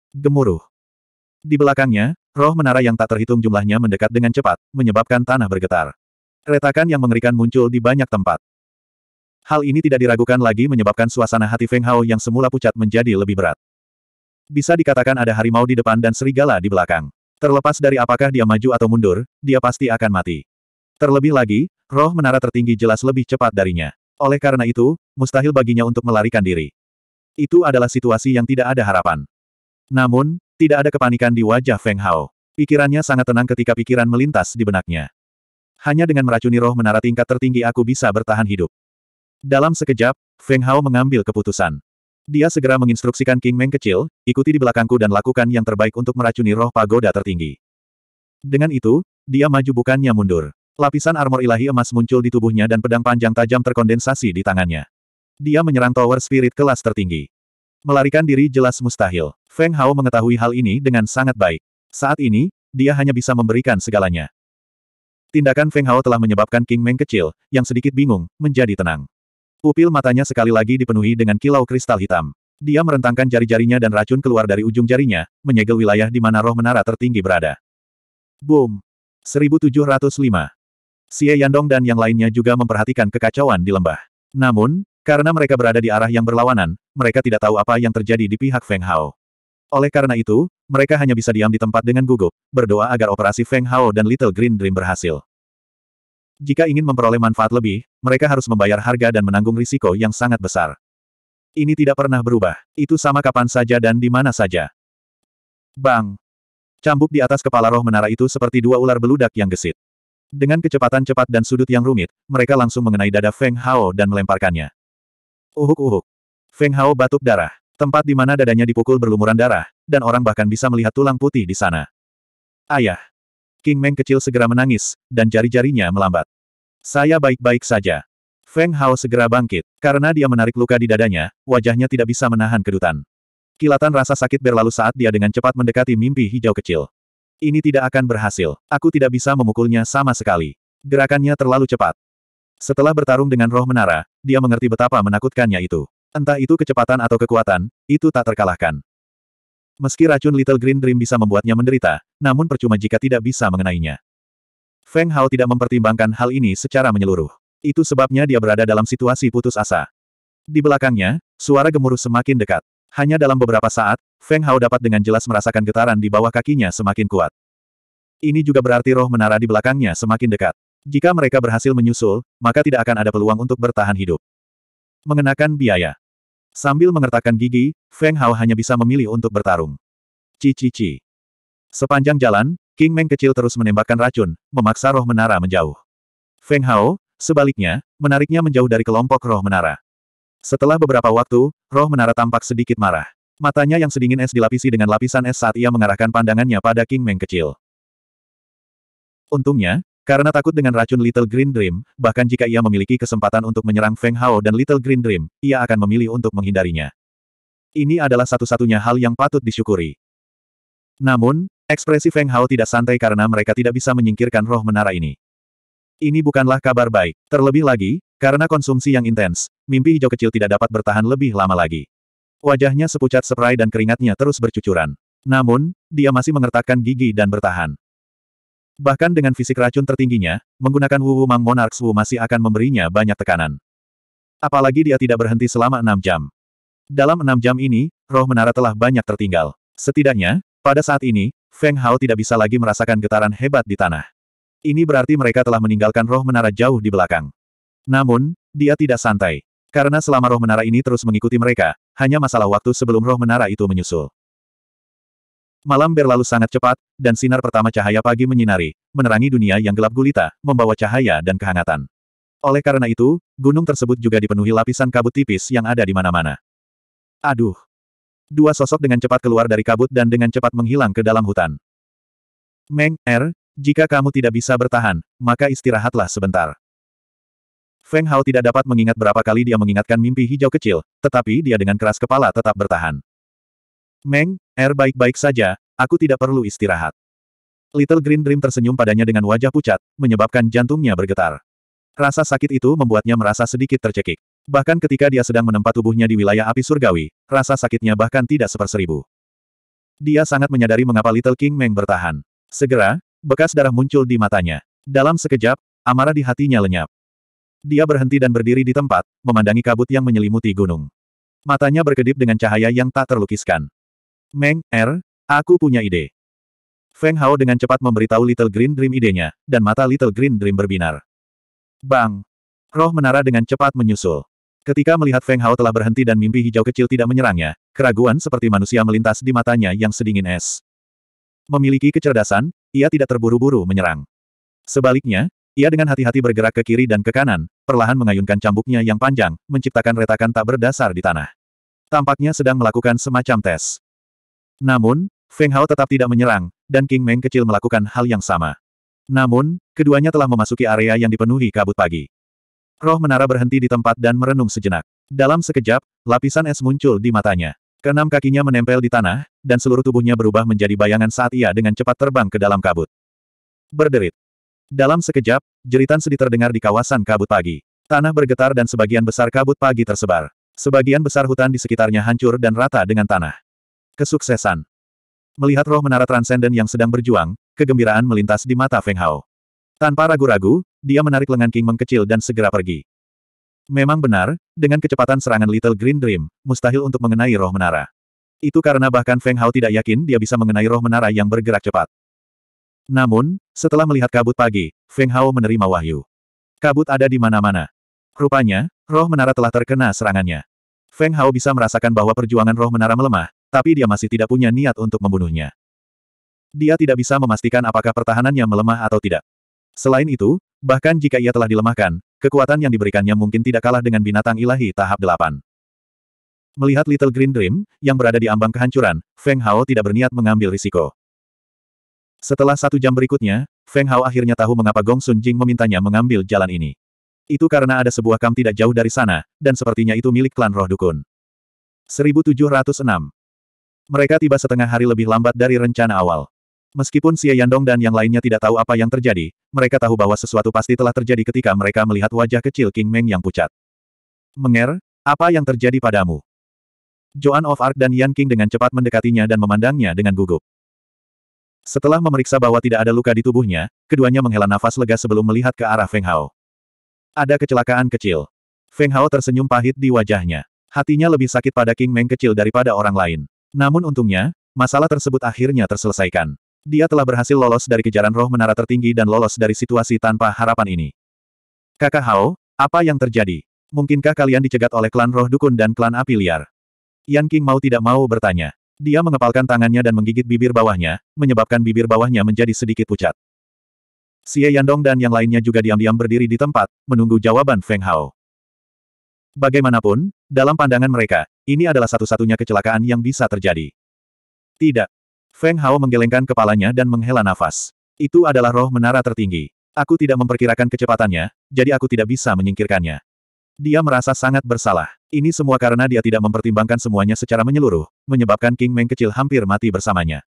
Gemuruh. Di belakangnya, roh menara yang tak terhitung jumlahnya mendekat dengan cepat, menyebabkan tanah bergetar. Retakan yang mengerikan muncul di banyak tempat. Hal ini tidak diragukan lagi menyebabkan suasana hati Feng Hao yang semula pucat menjadi lebih berat. Bisa dikatakan ada harimau di depan dan serigala di belakang. Terlepas dari apakah dia maju atau mundur, dia pasti akan mati. Terlebih lagi, roh menara tertinggi jelas lebih cepat darinya. Oleh karena itu, mustahil baginya untuk melarikan diri. Itu adalah situasi yang tidak ada harapan. Namun, tidak ada kepanikan di wajah Feng Hao. Pikirannya sangat tenang ketika pikiran melintas di benaknya. Hanya dengan meracuni roh menara tingkat tertinggi aku bisa bertahan hidup. Dalam sekejap, Feng Hao mengambil keputusan. Dia segera menginstruksikan King Meng kecil, ikuti di belakangku dan lakukan yang terbaik untuk meracuni roh pagoda tertinggi. Dengan itu, dia maju bukannya mundur. Lapisan armor ilahi emas muncul di tubuhnya dan pedang panjang tajam terkondensasi di tangannya. Dia menyerang tower spirit kelas tertinggi. Melarikan diri jelas mustahil. Feng Hao mengetahui hal ini dengan sangat baik. Saat ini, dia hanya bisa memberikan segalanya. Tindakan Feng Hao telah menyebabkan King Meng kecil, yang sedikit bingung, menjadi tenang. Pupil matanya sekali lagi dipenuhi dengan kilau kristal hitam. Dia merentangkan jari-jarinya dan racun keluar dari ujung jarinya, menyegel wilayah di mana roh menara tertinggi berada. Boom! 1705. Xie Yandong dan yang lainnya juga memperhatikan kekacauan di lembah. Namun, karena mereka berada di arah yang berlawanan, mereka tidak tahu apa yang terjadi di pihak Feng Hao. Oleh karena itu, mereka hanya bisa diam di tempat dengan gugup, berdoa agar operasi Feng Hao dan Little Green Dream berhasil. Jika ingin memperoleh manfaat lebih, mereka harus membayar harga dan menanggung risiko yang sangat besar. Ini tidak pernah berubah. Itu sama kapan saja dan di mana saja. Bang! Cambuk di atas kepala roh menara itu seperti dua ular beludak yang gesit. Dengan kecepatan cepat dan sudut yang rumit, mereka langsung mengenai dada Feng Hao dan melemparkannya. Uhuk-uhuk. Feng Hao batuk darah. Tempat di mana dadanya dipukul berlumuran darah, dan orang bahkan bisa melihat tulang putih di sana. Ayah. King Meng kecil segera menangis, dan jari-jarinya melambat. Saya baik-baik saja. Feng Hao segera bangkit. Karena dia menarik luka di dadanya, wajahnya tidak bisa menahan kedutan. Kilatan rasa sakit berlalu saat dia dengan cepat mendekati mimpi hijau kecil. Ini tidak akan berhasil. Aku tidak bisa memukulnya sama sekali. Gerakannya terlalu cepat. Setelah bertarung dengan roh menara, dia mengerti betapa menakutkannya itu. Entah itu kecepatan atau kekuatan, itu tak terkalahkan. Meski racun Little Green Dream bisa membuatnya menderita, namun percuma jika tidak bisa mengenainya. Feng Hao tidak mempertimbangkan hal ini secara menyeluruh. Itu sebabnya dia berada dalam situasi putus asa. Di belakangnya, suara gemuruh semakin dekat. Hanya dalam beberapa saat, Feng Hao dapat dengan jelas merasakan getaran di bawah kakinya semakin kuat. Ini juga berarti roh menara di belakangnya semakin dekat. Jika mereka berhasil menyusul, maka tidak akan ada peluang untuk bertahan hidup. Mengenakan biaya. Sambil mengertakkan gigi, Feng Hao hanya bisa memilih untuk bertarung. Cici-ci. Sepanjang jalan, King Meng kecil terus menembakkan racun, memaksa roh menara menjauh. Feng Hao, sebaliknya, menariknya menjauh dari kelompok roh menara. Setelah beberapa waktu, roh menara tampak sedikit marah. Matanya yang sedingin es dilapisi dengan lapisan es saat ia mengarahkan pandangannya pada King Meng kecil. Untungnya, karena takut dengan racun Little Green Dream, bahkan jika ia memiliki kesempatan untuk menyerang Feng Hao dan Little Green Dream, ia akan memilih untuk menghindarinya. Ini adalah satu-satunya hal yang patut disyukuri. Namun, ekspresi Feng Hao tidak santai karena mereka tidak bisa menyingkirkan roh menara ini. Ini bukanlah kabar baik. Terlebih lagi, karena konsumsi yang intens, mimpi hijau kecil tidak dapat bertahan lebih lama lagi. Wajahnya sepucat seprai dan keringatnya terus bercucuran. Namun, dia masih mengertakkan gigi dan bertahan. Bahkan dengan fisik racun tertingginya, menggunakan Wu Wu Mang Monarchs Wu masih akan memberinya banyak tekanan. Apalagi dia tidak berhenti selama enam jam. Dalam enam jam ini, roh menara telah banyak tertinggal. Setidaknya, pada saat ini, Feng Hao tidak bisa lagi merasakan getaran hebat di tanah. Ini berarti mereka telah meninggalkan roh menara jauh di belakang. Namun, dia tidak santai. Karena selama roh menara ini terus mengikuti mereka, hanya masalah waktu sebelum roh menara itu menyusul. Malam berlalu sangat cepat, dan sinar pertama cahaya pagi menyinari, menerangi dunia yang gelap gulita, membawa cahaya dan kehangatan. Oleh karena itu, gunung tersebut juga dipenuhi lapisan kabut tipis yang ada di mana-mana. Aduh! Dua sosok dengan cepat keluar dari kabut dan dengan cepat menghilang ke dalam hutan. Meng, Er, jika kamu tidak bisa bertahan, maka istirahatlah sebentar. Feng Hao tidak dapat mengingat berapa kali dia mengingatkan mimpi hijau kecil, tetapi dia dengan keras kepala tetap bertahan. Meng, air er, baik-baik saja, aku tidak perlu istirahat. Little Green Dream tersenyum padanya dengan wajah pucat, menyebabkan jantungnya bergetar. Rasa sakit itu membuatnya merasa sedikit tercekik. Bahkan ketika dia sedang menempat tubuhnya di wilayah api surgawi, rasa sakitnya bahkan tidak seperseribu. Dia sangat menyadari mengapa Little King Meng bertahan. Segera, bekas darah muncul di matanya. Dalam sekejap, amarah di hatinya lenyap. Dia berhenti dan berdiri di tempat, memandangi kabut yang menyelimuti gunung. Matanya berkedip dengan cahaya yang tak terlukiskan. Meng, Er, aku punya ide. Feng Hao dengan cepat memberitahu Little Green Dream idenya, dan mata Little Green Dream berbinar. Bang! Roh menara dengan cepat menyusul. Ketika melihat Feng Hao telah berhenti dan mimpi hijau kecil tidak menyerangnya, keraguan seperti manusia melintas di matanya yang sedingin es. Memiliki kecerdasan, ia tidak terburu-buru menyerang. Sebaliknya, ia dengan hati-hati bergerak ke kiri dan ke kanan, perlahan mengayunkan cambuknya yang panjang, menciptakan retakan tak berdasar di tanah. Tampaknya sedang melakukan semacam tes. Namun, Feng Hao tetap tidak menyerang, dan King Meng kecil melakukan hal yang sama. Namun, keduanya telah memasuki area yang dipenuhi kabut pagi. Roh menara berhenti di tempat dan merenung sejenak. Dalam sekejap, lapisan es muncul di matanya. Keenam kakinya menempel di tanah, dan seluruh tubuhnya berubah menjadi bayangan saat ia dengan cepat terbang ke dalam kabut. Berderit. Dalam sekejap, jeritan sedih terdengar di kawasan kabut pagi. Tanah bergetar dan sebagian besar kabut pagi tersebar. Sebagian besar hutan di sekitarnya hancur dan rata dengan tanah. Kesuksesan. Melihat roh menara transenden yang sedang berjuang, kegembiraan melintas di mata Feng Hao. Tanpa ragu-ragu, dia menarik lengan King mengkecil dan segera pergi. Memang benar, dengan kecepatan serangan Little Green Dream, mustahil untuk mengenai roh menara. Itu karena bahkan Feng Hao tidak yakin dia bisa mengenai roh menara yang bergerak cepat. Namun, setelah melihat kabut pagi, Feng Hao menerima wahyu. Kabut ada di mana-mana. Rupanya, roh menara telah terkena serangannya. Feng Hao bisa merasakan bahwa perjuangan roh menara melemah, tapi dia masih tidak punya niat untuk membunuhnya. Dia tidak bisa memastikan apakah pertahanannya melemah atau tidak. Selain itu, bahkan jika ia telah dilemahkan, kekuatan yang diberikannya mungkin tidak kalah dengan binatang ilahi tahap 8. Melihat Little Green Dream, yang berada di ambang kehancuran, Feng Hao tidak berniat mengambil risiko. Setelah satu jam berikutnya, Feng Hao akhirnya tahu mengapa Gong Sun Jing memintanya mengambil jalan ini. Itu karena ada sebuah kam tidak jauh dari sana, dan sepertinya itu milik klan roh dukun. 1706 mereka tiba setengah hari lebih lambat dari rencana awal. Meskipun Xie Yandong dan yang lainnya tidak tahu apa yang terjadi, mereka tahu bahwa sesuatu pasti telah terjadi ketika mereka melihat wajah kecil King Meng yang pucat. Menger, apa yang terjadi padamu? Joan of Arc dan Yan King dengan cepat mendekatinya dan memandangnya dengan gugup. Setelah memeriksa bahwa tidak ada luka di tubuhnya, keduanya menghela nafas lega sebelum melihat ke arah Feng Hao. Ada kecelakaan kecil. Feng Hao tersenyum pahit di wajahnya. Hatinya lebih sakit pada King Meng kecil daripada orang lain. Namun untungnya, masalah tersebut akhirnya terselesaikan. Dia telah berhasil lolos dari kejaran roh menara tertinggi dan lolos dari situasi tanpa harapan ini. Kakak Hao, apa yang terjadi? Mungkinkah kalian dicegat oleh klan roh dukun dan klan api liar? Yan King mau tidak mau bertanya. Dia mengepalkan tangannya dan menggigit bibir bawahnya, menyebabkan bibir bawahnya menjadi sedikit pucat. Xie Yandong dan yang lainnya juga diam-diam berdiri di tempat, menunggu jawaban Feng Hao. Bagaimanapun, dalam pandangan mereka, ini adalah satu-satunya kecelakaan yang bisa terjadi. Tidak. Feng Hao menggelengkan kepalanya dan menghela nafas. Itu adalah roh menara tertinggi. Aku tidak memperkirakan kecepatannya, jadi aku tidak bisa menyingkirkannya. Dia merasa sangat bersalah. Ini semua karena dia tidak mempertimbangkan semuanya secara menyeluruh, menyebabkan King Meng kecil hampir mati bersamanya.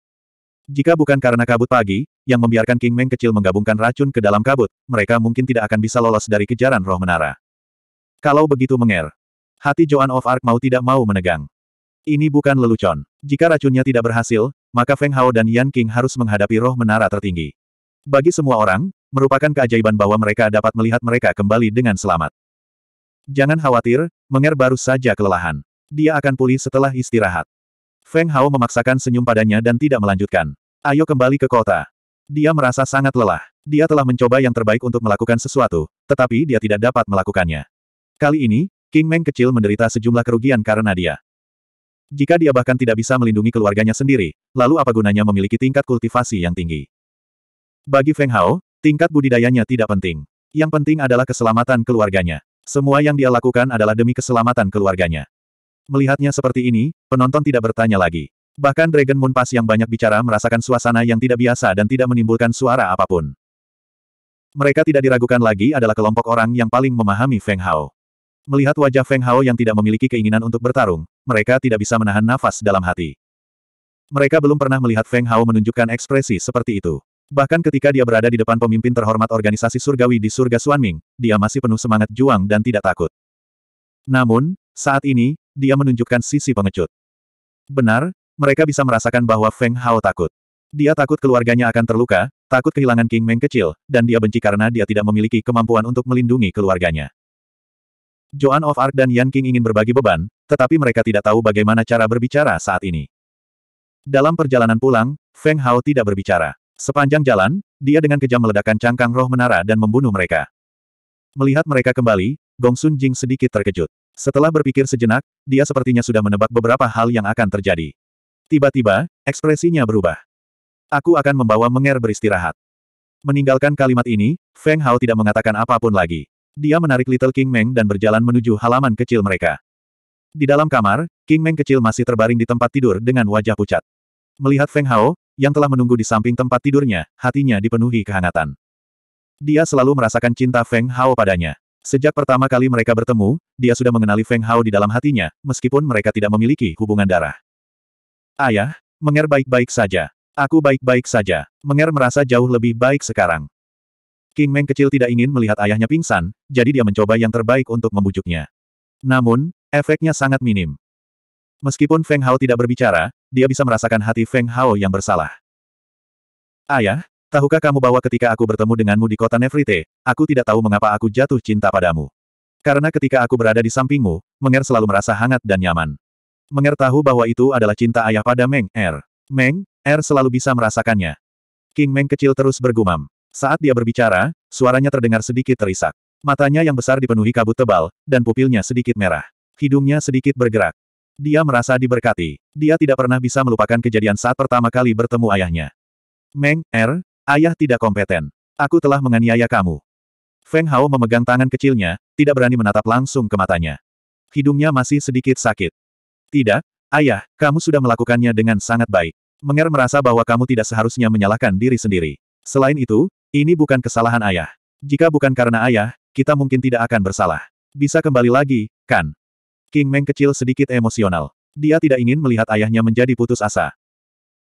Jika bukan karena kabut pagi, yang membiarkan King Meng kecil menggabungkan racun ke dalam kabut, mereka mungkin tidak akan bisa lolos dari kejaran roh menara. Kalau begitu menger. Hati Joan of Arc mau tidak mau menegang. Ini bukan lelucon. Jika racunnya tidak berhasil, maka Feng Hao dan Yan King harus menghadapi roh menara tertinggi. Bagi semua orang, merupakan keajaiban bahwa mereka dapat melihat mereka kembali dengan selamat. Jangan khawatir, Menger baru saja kelelahan. Dia akan pulih setelah istirahat. Feng Hao memaksakan senyum padanya dan tidak melanjutkan. Ayo kembali ke kota. Dia merasa sangat lelah. Dia telah mencoba yang terbaik untuk melakukan sesuatu, tetapi dia tidak dapat melakukannya. Kali ini, King Meng kecil menderita sejumlah kerugian karena dia. Jika dia bahkan tidak bisa melindungi keluarganya sendiri, lalu apa gunanya memiliki tingkat kultivasi yang tinggi? Bagi Feng Hao, tingkat budidayanya tidak penting. Yang penting adalah keselamatan keluarganya. Semua yang dia lakukan adalah demi keselamatan keluarganya. Melihatnya seperti ini, penonton tidak bertanya lagi. Bahkan Dragon Moon Pass yang banyak bicara merasakan suasana yang tidak biasa dan tidak menimbulkan suara apapun. Mereka tidak diragukan lagi adalah kelompok orang yang paling memahami Feng Hao. Melihat wajah Feng Hao yang tidak memiliki keinginan untuk bertarung, mereka tidak bisa menahan nafas dalam hati. Mereka belum pernah melihat Feng Hao menunjukkan ekspresi seperti itu. Bahkan ketika dia berada di depan pemimpin terhormat organisasi surgawi di surga Suanming, dia masih penuh semangat juang dan tidak takut. Namun, saat ini, dia menunjukkan sisi pengecut. Benar, mereka bisa merasakan bahwa Feng Hao takut. Dia takut keluarganya akan terluka, takut kehilangan King Meng kecil, dan dia benci karena dia tidak memiliki kemampuan untuk melindungi keluarganya. Joan of Arc dan Yan King ingin berbagi beban, tetapi mereka tidak tahu bagaimana cara berbicara saat ini. Dalam perjalanan pulang, Feng Hao tidak berbicara. Sepanjang jalan, dia dengan kejam meledakkan cangkang roh menara dan membunuh mereka. Melihat mereka kembali, Gong Sun Jing sedikit terkejut. Setelah berpikir sejenak, dia sepertinya sudah menebak beberapa hal yang akan terjadi. Tiba-tiba, ekspresinya berubah. Aku akan membawa Menger beristirahat. Meninggalkan kalimat ini, Feng Hao tidak mengatakan apapun lagi dia menarik Little King Meng dan berjalan menuju halaman kecil mereka. Di dalam kamar, King Meng kecil masih terbaring di tempat tidur dengan wajah pucat. Melihat Feng Hao, yang telah menunggu di samping tempat tidurnya, hatinya dipenuhi kehangatan. Dia selalu merasakan cinta Feng Hao padanya. Sejak pertama kali mereka bertemu, dia sudah mengenali Feng Hao di dalam hatinya, meskipun mereka tidak memiliki hubungan darah. Ayah, Menger baik-baik saja. Aku baik-baik saja. Menger merasa jauh lebih baik sekarang. King Meng kecil tidak ingin melihat ayahnya pingsan, jadi dia mencoba yang terbaik untuk membujuknya. Namun, efeknya sangat minim. Meskipun Feng Hao tidak berbicara, dia bisa merasakan hati Feng Hao yang bersalah. Ayah, tahukah kamu bahwa ketika aku bertemu denganmu di kota Nefrite, aku tidak tahu mengapa aku jatuh cinta padamu. Karena ketika aku berada di sampingmu, Menger selalu merasa hangat dan nyaman. Menger tahu bahwa itu adalah cinta ayah pada Meng Er. Meng, Er selalu bisa merasakannya. King Meng kecil terus bergumam. Saat dia berbicara, suaranya terdengar sedikit terisak. Matanya yang besar dipenuhi kabut tebal, dan pupilnya sedikit merah. Hidungnya sedikit bergerak. Dia merasa diberkati. Dia tidak pernah bisa melupakan kejadian saat pertama kali bertemu ayahnya. Meng, Er, ayah tidak kompeten. Aku telah menganiaya kamu. Feng Hao memegang tangan kecilnya, tidak berani menatap langsung ke matanya. Hidungnya masih sedikit sakit. Tidak, ayah, kamu sudah melakukannya dengan sangat baik. Menger merasa bahwa kamu tidak seharusnya menyalahkan diri sendiri. Selain itu, ini bukan kesalahan ayah. Jika bukan karena ayah, kita mungkin tidak akan bersalah. Bisa kembali lagi, kan? King Meng kecil sedikit emosional. Dia tidak ingin melihat ayahnya menjadi putus asa.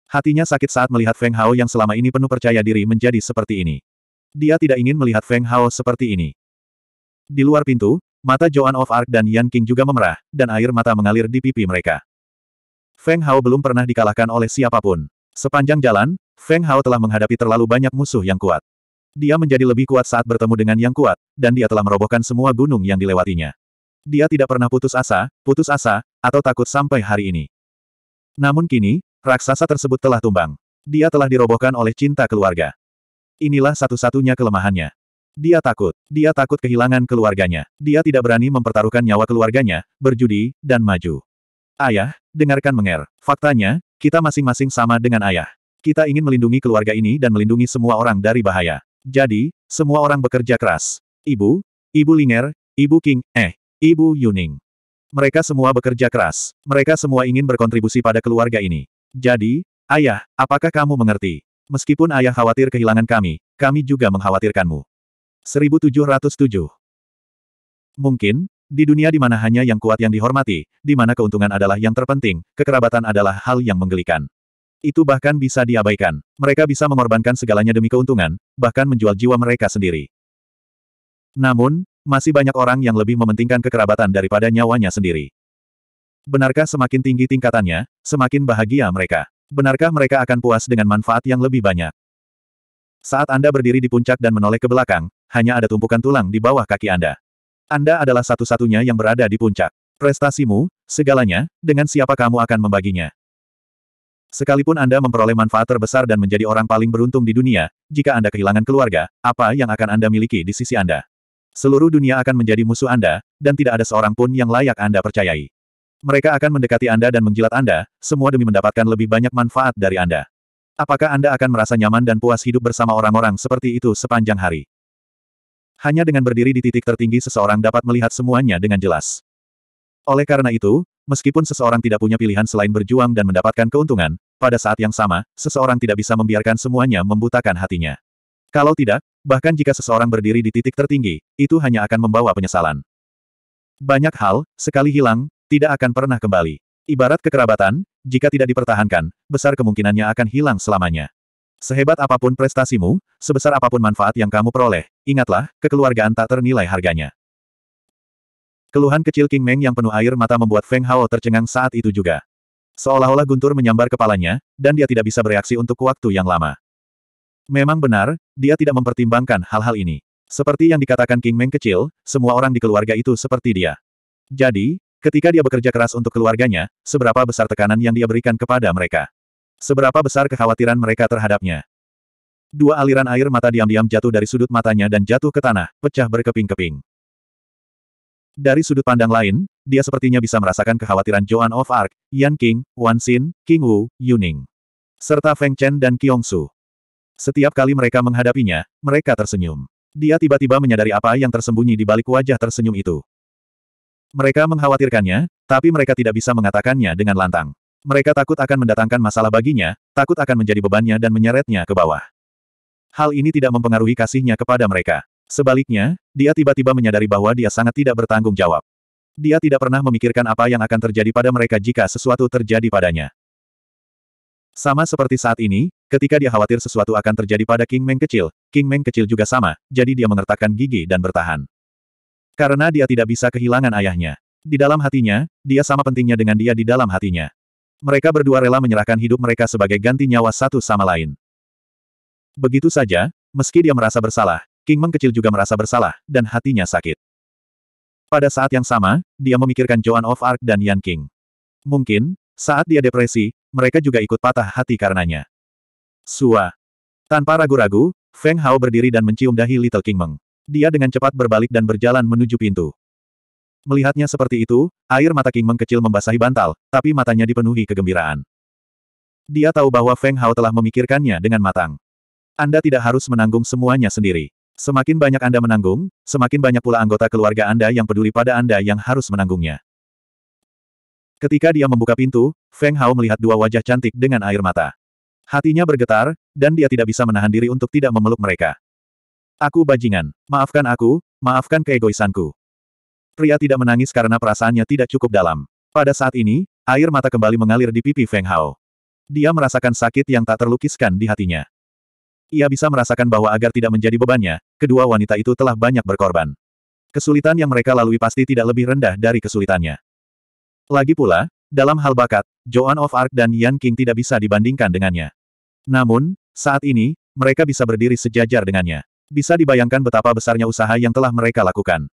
Hatinya sakit saat melihat Feng Hao yang selama ini penuh percaya diri menjadi seperti ini. Dia tidak ingin melihat Feng Hao seperti ini. Di luar pintu, mata Joan of Arc dan Yan King juga memerah, dan air mata mengalir di pipi mereka. Feng Hao belum pernah dikalahkan oleh siapapun. Sepanjang jalan, Feng Hao telah menghadapi terlalu banyak musuh yang kuat. Dia menjadi lebih kuat saat bertemu dengan yang kuat, dan dia telah merobohkan semua gunung yang dilewatinya. Dia tidak pernah putus asa, putus asa, atau takut sampai hari ini. Namun kini, raksasa tersebut telah tumbang. Dia telah dirobohkan oleh cinta keluarga. Inilah satu-satunya kelemahannya. Dia takut. Dia takut kehilangan keluarganya. Dia tidak berani mempertaruhkan nyawa keluarganya, berjudi, dan maju. Ayah, dengarkan Menger. Faktanya, kita masing-masing sama dengan ayah. Kita ingin melindungi keluarga ini dan melindungi semua orang dari bahaya. Jadi, semua orang bekerja keras. Ibu, Ibu Linger, Ibu King, eh, Ibu Yuning. Mereka semua bekerja keras. Mereka semua ingin berkontribusi pada keluarga ini. Jadi, ayah, apakah kamu mengerti? Meskipun ayah khawatir kehilangan kami, kami juga mengkhawatirkanmu. 1707 Mungkin, di dunia di mana hanya yang kuat yang dihormati, di mana keuntungan adalah yang terpenting, kekerabatan adalah hal yang menggelikan. Itu bahkan bisa diabaikan. Mereka bisa mengorbankan segalanya demi keuntungan, bahkan menjual jiwa mereka sendiri. Namun, masih banyak orang yang lebih mementingkan kekerabatan daripada nyawanya sendiri. Benarkah semakin tinggi tingkatannya, semakin bahagia mereka? Benarkah mereka akan puas dengan manfaat yang lebih banyak? Saat Anda berdiri di puncak dan menoleh ke belakang, hanya ada tumpukan tulang di bawah kaki Anda. Anda adalah satu-satunya yang berada di puncak. Prestasimu, segalanya, dengan siapa kamu akan membaginya. Sekalipun Anda memperoleh manfaat terbesar dan menjadi orang paling beruntung di dunia, jika Anda kehilangan keluarga, apa yang akan Anda miliki di sisi Anda? Seluruh dunia akan menjadi musuh Anda, dan tidak ada seorang pun yang layak Anda percayai. Mereka akan mendekati Anda dan menjilat Anda, semua demi mendapatkan lebih banyak manfaat dari Anda. Apakah Anda akan merasa nyaman dan puas hidup bersama orang-orang seperti itu sepanjang hari? Hanya dengan berdiri di titik tertinggi seseorang dapat melihat semuanya dengan jelas. Oleh karena itu, Meskipun seseorang tidak punya pilihan selain berjuang dan mendapatkan keuntungan, pada saat yang sama, seseorang tidak bisa membiarkan semuanya membutakan hatinya. Kalau tidak, bahkan jika seseorang berdiri di titik tertinggi, itu hanya akan membawa penyesalan. Banyak hal, sekali hilang, tidak akan pernah kembali. Ibarat kekerabatan, jika tidak dipertahankan, besar kemungkinannya akan hilang selamanya. Sehebat apapun prestasimu, sebesar apapun manfaat yang kamu peroleh, ingatlah, kekeluargaan tak ternilai harganya. Keluhan kecil King Meng yang penuh air mata membuat Feng Hao tercengang saat itu juga. Seolah-olah guntur menyambar kepalanya, dan dia tidak bisa bereaksi untuk waktu yang lama. Memang benar, dia tidak mempertimbangkan hal-hal ini. Seperti yang dikatakan King Meng kecil, semua orang di keluarga itu seperti dia. Jadi, ketika dia bekerja keras untuk keluarganya, seberapa besar tekanan yang dia berikan kepada mereka. Seberapa besar kekhawatiran mereka terhadapnya. Dua aliran air mata diam-diam jatuh dari sudut matanya dan jatuh ke tanah, pecah berkeping-keping. Dari sudut pandang lain, dia sepertinya bisa merasakan kekhawatiran Joan of Arc, Yan King, Wan Xin, King Wu, Yuning. Serta Feng Chen dan Qiong Su. Setiap kali mereka menghadapinya, mereka tersenyum. Dia tiba-tiba menyadari apa yang tersembunyi di balik wajah tersenyum itu. Mereka mengkhawatirkannya, tapi mereka tidak bisa mengatakannya dengan lantang. Mereka takut akan mendatangkan masalah baginya, takut akan menjadi bebannya dan menyeretnya ke bawah. Hal ini tidak mempengaruhi kasihnya kepada mereka. Sebaliknya, dia tiba-tiba menyadari bahwa dia sangat tidak bertanggung jawab. Dia tidak pernah memikirkan apa yang akan terjadi pada mereka jika sesuatu terjadi padanya. Sama seperti saat ini, ketika dia khawatir sesuatu akan terjadi pada King Meng kecil, King Meng kecil juga sama, jadi dia mengertakkan gigi dan bertahan. Karena dia tidak bisa kehilangan ayahnya. Di dalam hatinya, dia sama pentingnya dengan dia di dalam hatinya. Mereka berdua rela menyerahkan hidup mereka sebagai ganti nyawa satu sama lain. Begitu saja, meski dia merasa bersalah, King Meng kecil juga merasa bersalah, dan hatinya sakit. Pada saat yang sama, dia memikirkan Joan of Arc dan Yan King. Mungkin, saat dia depresi, mereka juga ikut patah hati karenanya. Sua. Tanpa ragu-ragu, Feng Hao berdiri dan mencium dahi Little King Meng. Dia dengan cepat berbalik dan berjalan menuju pintu. Melihatnya seperti itu, air mata King Meng kecil membasahi bantal, tapi matanya dipenuhi kegembiraan. Dia tahu bahwa Feng Hao telah memikirkannya dengan matang. Anda tidak harus menanggung semuanya sendiri. Semakin banyak Anda menanggung, semakin banyak pula anggota keluarga Anda yang peduli pada Anda yang harus menanggungnya. Ketika dia membuka pintu, Feng Hao melihat dua wajah cantik dengan air mata. Hatinya bergetar, dan dia tidak bisa menahan diri untuk tidak memeluk mereka. Aku bajingan. Maafkan aku, maafkan keegoisanku. Pria tidak menangis karena perasaannya tidak cukup dalam. Pada saat ini, air mata kembali mengalir di pipi Feng Hao. Dia merasakan sakit yang tak terlukiskan di hatinya. Ia bisa merasakan bahwa agar tidak menjadi bebannya, kedua wanita itu telah banyak berkorban. Kesulitan yang mereka lalui pasti tidak lebih rendah dari kesulitannya. Lagi pula, dalam hal bakat, Joan of Arc dan Yan King tidak bisa dibandingkan dengannya. Namun, saat ini, mereka bisa berdiri sejajar dengannya. Bisa dibayangkan betapa besarnya usaha yang telah mereka lakukan.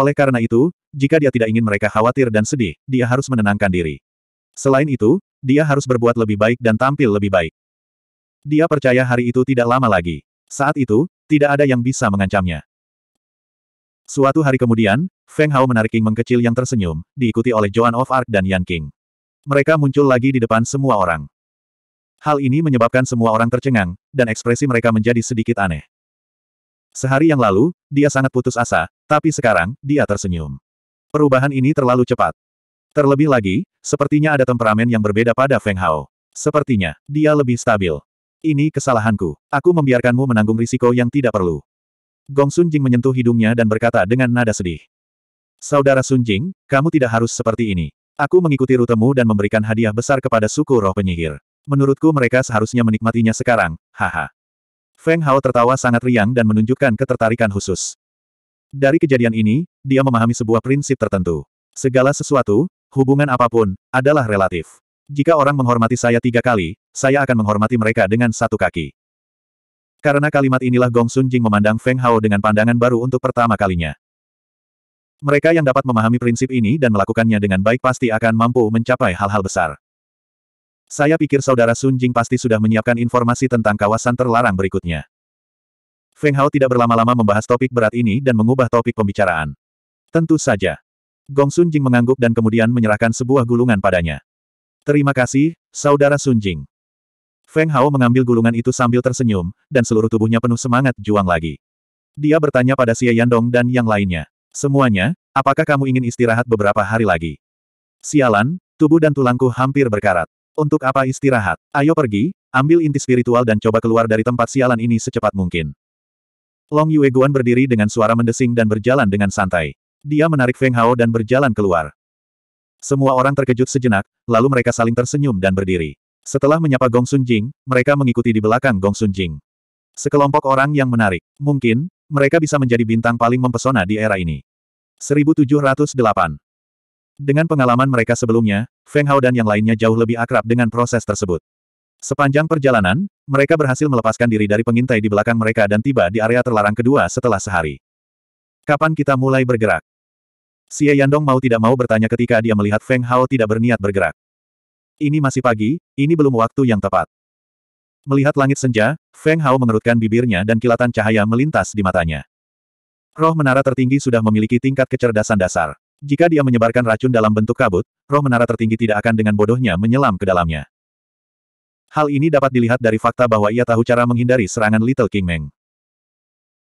Oleh karena itu, jika dia tidak ingin mereka khawatir dan sedih, dia harus menenangkan diri. Selain itu, dia harus berbuat lebih baik dan tampil lebih baik. Dia percaya hari itu tidak lama lagi. Saat itu, tidak ada yang bisa mengancamnya. Suatu hari kemudian, Feng Hao menarik King mengkecil yang tersenyum, diikuti oleh Joan of Arc dan Yan King. Mereka muncul lagi di depan semua orang. Hal ini menyebabkan semua orang tercengang, dan ekspresi mereka menjadi sedikit aneh. Sehari yang lalu, dia sangat putus asa, tapi sekarang, dia tersenyum. Perubahan ini terlalu cepat. Terlebih lagi, sepertinya ada temperamen yang berbeda pada Feng Hao. Sepertinya, dia lebih stabil. Ini kesalahanku. Aku membiarkanmu menanggung risiko yang tidak perlu. Gong Sun Jing menyentuh hidungnya dan berkata dengan nada sedih. Saudara Sun Jing, kamu tidak harus seperti ini. Aku mengikuti rutemu dan memberikan hadiah besar kepada suku roh penyihir. Menurutku mereka seharusnya menikmatinya sekarang, haha. Feng Hao tertawa sangat riang dan menunjukkan ketertarikan khusus. Dari kejadian ini, dia memahami sebuah prinsip tertentu. Segala sesuatu, hubungan apapun, adalah relatif. Jika orang menghormati saya tiga kali, saya akan menghormati mereka dengan satu kaki. Karena kalimat inilah Gong Sun Jing memandang Feng Hao dengan pandangan baru untuk pertama kalinya. Mereka yang dapat memahami prinsip ini dan melakukannya dengan baik pasti akan mampu mencapai hal-hal besar. Saya pikir saudara Sun Jing pasti sudah menyiapkan informasi tentang kawasan terlarang berikutnya. Feng Hao tidak berlama-lama membahas topik berat ini dan mengubah topik pembicaraan. Tentu saja. Gong Sun Jing mengangguk dan kemudian menyerahkan sebuah gulungan padanya. Terima kasih, Saudara Sunjing. Feng Hao mengambil gulungan itu sambil tersenyum, dan seluruh tubuhnya penuh semangat juang lagi. Dia bertanya pada Xie Yandong dan yang lainnya. Semuanya, apakah kamu ingin istirahat beberapa hari lagi? Sialan, tubuh dan tulangku hampir berkarat. Untuk apa istirahat? Ayo pergi, ambil inti spiritual dan coba keluar dari tempat sialan ini secepat mungkin. Long Yue Guan berdiri dengan suara mendesing dan berjalan dengan santai. Dia menarik Feng Hao dan berjalan keluar. Semua orang terkejut sejenak, lalu mereka saling tersenyum dan berdiri. Setelah menyapa Gong Sun Jing, mereka mengikuti di belakang Gong Sun Jing. Sekelompok orang yang menarik. Mungkin, mereka bisa menjadi bintang paling mempesona di era ini. 1708 Dengan pengalaman mereka sebelumnya, Feng Hao dan yang lainnya jauh lebih akrab dengan proses tersebut. Sepanjang perjalanan, mereka berhasil melepaskan diri dari pengintai di belakang mereka dan tiba di area terlarang kedua setelah sehari. Kapan kita mulai bergerak? Xie Yandong mau tidak mau bertanya ketika dia melihat Feng Hao tidak berniat bergerak. Ini masih pagi, ini belum waktu yang tepat. Melihat langit senja, Feng Hao mengerutkan bibirnya dan kilatan cahaya melintas di matanya. Roh menara tertinggi sudah memiliki tingkat kecerdasan dasar. Jika dia menyebarkan racun dalam bentuk kabut, roh menara tertinggi tidak akan dengan bodohnya menyelam ke dalamnya. Hal ini dapat dilihat dari fakta bahwa ia tahu cara menghindari serangan Little King Meng.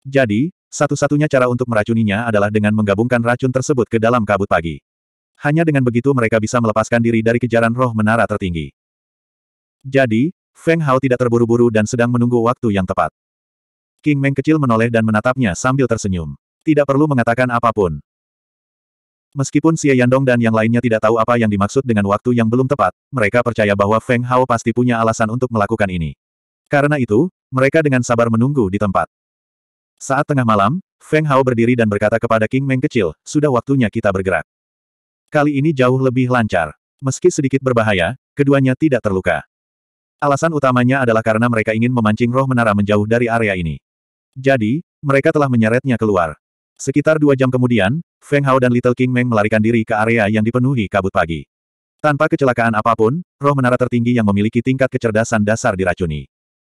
Jadi, satu-satunya cara untuk meracuninya adalah dengan menggabungkan racun tersebut ke dalam kabut pagi. Hanya dengan begitu mereka bisa melepaskan diri dari kejaran roh menara tertinggi. Jadi, Feng Hao tidak terburu-buru dan sedang menunggu waktu yang tepat. King Meng kecil menoleh dan menatapnya sambil tersenyum. Tidak perlu mengatakan apapun. Meskipun Xie Yandong dan yang lainnya tidak tahu apa yang dimaksud dengan waktu yang belum tepat, mereka percaya bahwa Feng Hao pasti punya alasan untuk melakukan ini. Karena itu, mereka dengan sabar menunggu di tempat. Saat tengah malam, Feng Hao berdiri dan berkata kepada King Meng kecil, sudah waktunya kita bergerak. Kali ini jauh lebih lancar. Meski sedikit berbahaya, keduanya tidak terluka. Alasan utamanya adalah karena mereka ingin memancing roh menara menjauh dari area ini. Jadi, mereka telah menyeretnya keluar. Sekitar dua jam kemudian, Feng Hao dan Little King Meng melarikan diri ke area yang dipenuhi kabut pagi. Tanpa kecelakaan apapun, roh menara tertinggi yang memiliki tingkat kecerdasan dasar diracuni.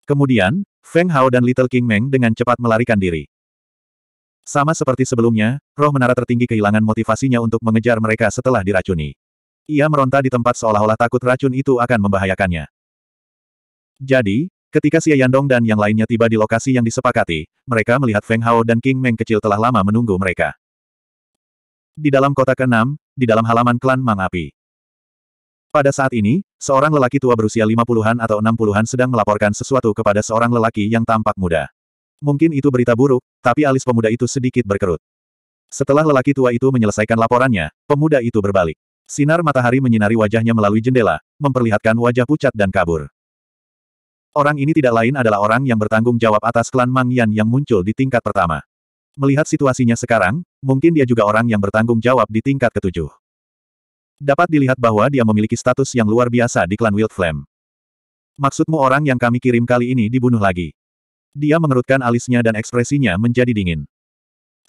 Kemudian, Feng Hao dan Little King Meng dengan cepat melarikan diri. Sama seperti sebelumnya, roh menara tertinggi kehilangan motivasinya untuk mengejar mereka setelah diracuni. Ia meronta di tempat seolah-olah takut racun itu akan membahayakannya. Jadi, ketika Xie Yandong dan yang lainnya tiba di lokasi yang disepakati, mereka melihat Feng Hao dan King Meng kecil telah lama menunggu mereka. Di dalam kota keenam, di dalam halaman klan Mang Api. Pada saat ini, seorang lelaki tua berusia lima puluhan atau enam puluhan sedang melaporkan sesuatu kepada seorang lelaki yang tampak muda. Mungkin itu berita buruk, tapi alis pemuda itu sedikit berkerut. Setelah lelaki tua itu menyelesaikan laporannya, pemuda itu berbalik. Sinar matahari menyinari wajahnya melalui jendela, memperlihatkan wajah pucat dan kabur. Orang ini tidak lain adalah orang yang bertanggung jawab atas klan Mang Yan yang muncul di tingkat pertama. Melihat situasinya sekarang, mungkin dia juga orang yang bertanggung jawab di tingkat ketujuh. Dapat dilihat bahwa dia memiliki status yang luar biasa di klan Wild Flame. Maksudmu orang yang kami kirim kali ini dibunuh lagi? Dia mengerutkan alisnya dan ekspresinya menjadi dingin.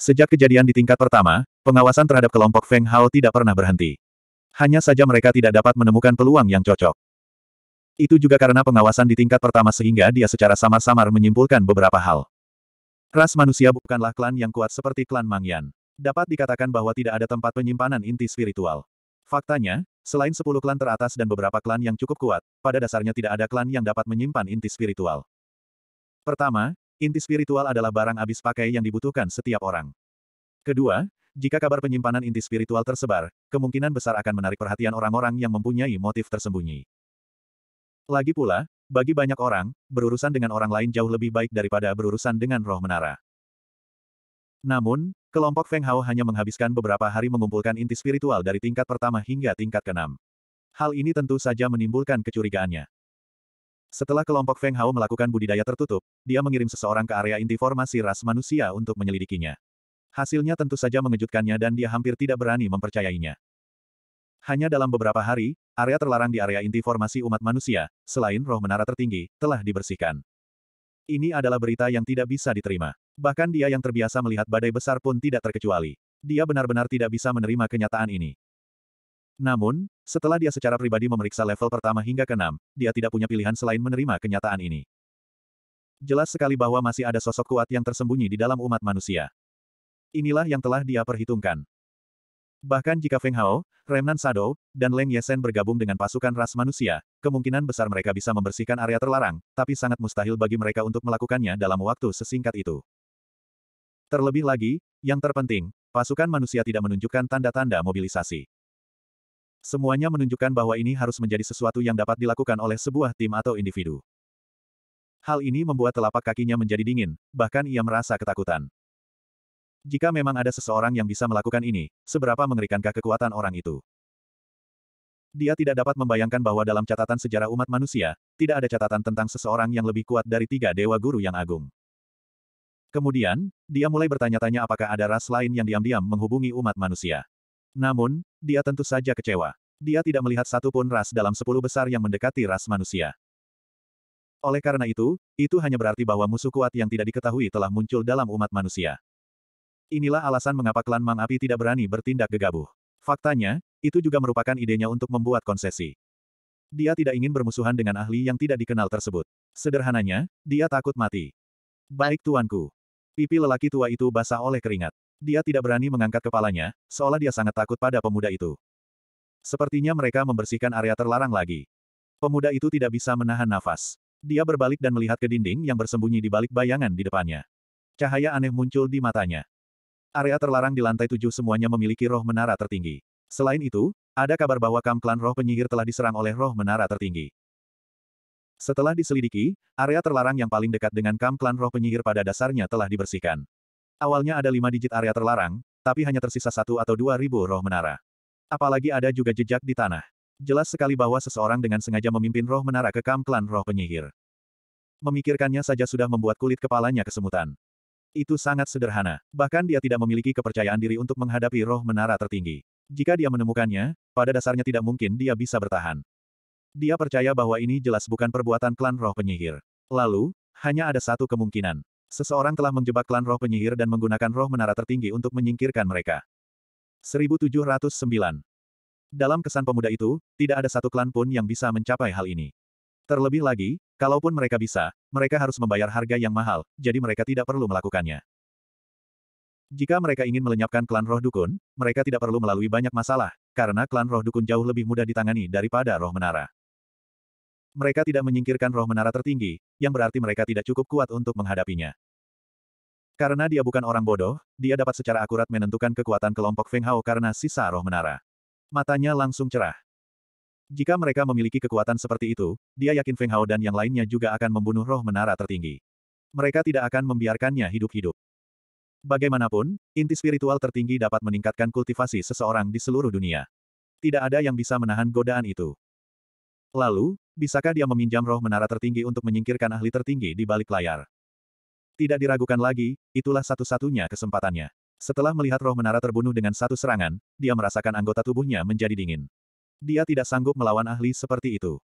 Sejak kejadian di tingkat pertama, pengawasan terhadap kelompok Feng Hao tidak pernah berhenti. Hanya saja mereka tidak dapat menemukan peluang yang cocok. Itu juga karena pengawasan di tingkat pertama sehingga dia secara samar-samar menyimpulkan beberapa hal. Ras manusia bukanlah klan yang kuat seperti klan Mangyan. Dapat dikatakan bahwa tidak ada tempat penyimpanan inti spiritual. Faktanya, selain sepuluh klan teratas dan beberapa klan yang cukup kuat, pada dasarnya tidak ada klan yang dapat menyimpan inti spiritual. Pertama, inti spiritual adalah barang abis pakai yang dibutuhkan setiap orang. Kedua, jika kabar penyimpanan inti spiritual tersebar, kemungkinan besar akan menarik perhatian orang-orang yang mempunyai motif tersembunyi. Lagi pula, bagi banyak orang, berurusan dengan orang lain jauh lebih baik daripada berurusan dengan roh menara. Namun, kelompok Feng Hao hanya menghabiskan beberapa hari mengumpulkan inti spiritual dari tingkat pertama hingga tingkat keenam. Hal ini tentu saja menimbulkan kecurigaannya. Setelah kelompok Feng Hao melakukan budidaya tertutup, dia mengirim seseorang ke area inti formasi ras manusia untuk menyelidikinya. Hasilnya tentu saja mengejutkannya dan dia hampir tidak berani mempercayainya. Hanya dalam beberapa hari, area terlarang di area inti formasi umat manusia, selain roh menara tertinggi, telah dibersihkan. Ini adalah berita yang tidak bisa diterima. Bahkan dia yang terbiasa melihat badai besar pun tidak terkecuali. Dia benar-benar tidak bisa menerima kenyataan ini. Namun, setelah dia secara pribadi memeriksa level pertama hingga ke keenam, dia tidak punya pilihan selain menerima kenyataan ini. Jelas sekali bahwa masih ada sosok kuat yang tersembunyi di dalam umat manusia. Inilah yang telah dia perhitungkan. Bahkan jika Feng Hao, Remnan Sado, dan Leng Yesen bergabung dengan pasukan ras manusia, kemungkinan besar mereka bisa membersihkan area terlarang, tapi sangat mustahil bagi mereka untuk melakukannya dalam waktu sesingkat itu. Terlebih lagi, yang terpenting, pasukan manusia tidak menunjukkan tanda-tanda mobilisasi. Semuanya menunjukkan bahwa ini harus menjadi sesuatu yang dapat dilakukan oleh sebuah tim atau individu. Hal ini membuat telapak kakinya menjadi dingin, bahkan ia merasa ketakutan. Jika memang ada seseorang yang bisa melakukan ini, seberapa mengerikankah kekuatan orang itu? Dia tidak dapat membayangkan bahwa dalam catatan sejarah umat manusia, tidak ada catatan tentang seseorang yang lebih kuat dari tiga dewa guru yang agung. Kemudian, dia mulai bertanya-tanya apakah ada ras lain yang diam-diam menghubungi umat manusia. Namun, dia tentu saja kecewa. Dia tidak melihat satupun ras dalam sepuluh besar yang mendekati ras manusia. Oleh karena itu, itu hanya berarti bahwa musuh kuat yang tidak diketahui telah muncul dalam umat manusia. Inilah alasan mengapa klan Mang Api tidak berani bertindak gegabah. Faktanya, itu juga merupakan idenya untuk membuat konsesi. Dia tidak ingin bermusuhan dengan ahli yang tidak dikenal tersebut. Sederhananya, dia takut mati. Baik tuanku. Pipi lelaki tua itu basah oleh keringat. Dia tidak berani mengangkat kepalanya, seolah dia sangat takut pada pemuda itu. Sepertinya mereka membersihkan area terlarang lagi. Pemuda itu tidak bisa menahan nafas. Dia berbalik dan melihat ke dinding yang bersembunyi di balik bayangan di depannya. Cahaya aneh muncul di matanya. Area terlarang di lantai tujuh semuanya memiliki roh menara tertinggi. Selain itu, ada kabar bahwa kam klan roh penyihir telah diserang oleh roh menara tertinggi. Setelah diselidiki, area terlarang yang paling dekat dengan kam klan roh penyihir pada dasarnya telah dibersihkan. Awalnya ada lima digit area terlarang, tapi hanya tersisa satu atau dua ribu roh menara. Apalagi ada juga jejak di tanah. Jelas sekali bahwa seseorang dengan sengaja memimpin roh menara ke kam klan roh penyihir. Memikirkannya saja sudah membuat kulit kepalanya kesemutan. Itu sangat sederhana, bahkan dia tidak memiliki kepercayaan diri untuk menghadapi roh menara tertinggi. Jika dia menemukannya, pada dasarnya tidak mungkin dia bisa bertahan. Dia percaya bahwa ini jelas bukan perbuatan klan roh penyihir. Lalu, hanya ada satu kemungkinan. Seseorang telah menjebak klan roh penyihir dan menggunakan roh menara tertinggi untuk menyingkirkan mereka. 1709 Dalam kesan pemuda itu, tidak ada satu klan pun yang bisa mencapai hal ini. Terlebih lagi, kalaupun mereka bisa, mereka harus membayar harga yang mahal, jadi mereka tidak perlu melakukannya. Jika mereka ingin melenyapkan klan roh dukun, mereka tidak perlu melalui banyak masalah, karena klan roh dukun jauh lebih mudah ditangani daripada roh menara. Mereka tidak menyingkirkan roh menara tertinggi, yang berarti mereka tidak cukup kuat untuk menghadapinya. Karena dia bukan orang bodoh, dia dapat secara akurat menentukan kekuatan kelompok Feng Hao karena sisa roh menara. Matanya langsung cerah. Jika mereka memiliki kekuatan seperti itu, dia yakin Feng Hao dan yang lainnya juga akan membunuh roh menara tertinggi. Mereka tidak akan membiarkannya hidup-hidup. Bagaimanapun, inti spiritual tertinggi dapat meningkatkan kultivasi seseorang di seluruh dunia. Tidak ada yang bisa menahan godaan itu. Lalu, bisakah dia meminjam roh menara tertinggi untuk menyingkirkan ahli tertinggi di balik layar? Tidak diragukan lagi, itulah satu-satunya kesempatannya. Setelah melihat roh menara terbunuh dengan satu serangan, dia merasakan anggota tubuhnya menjadi dingin. Dia tidak sanggup melawan ahli seperti itu.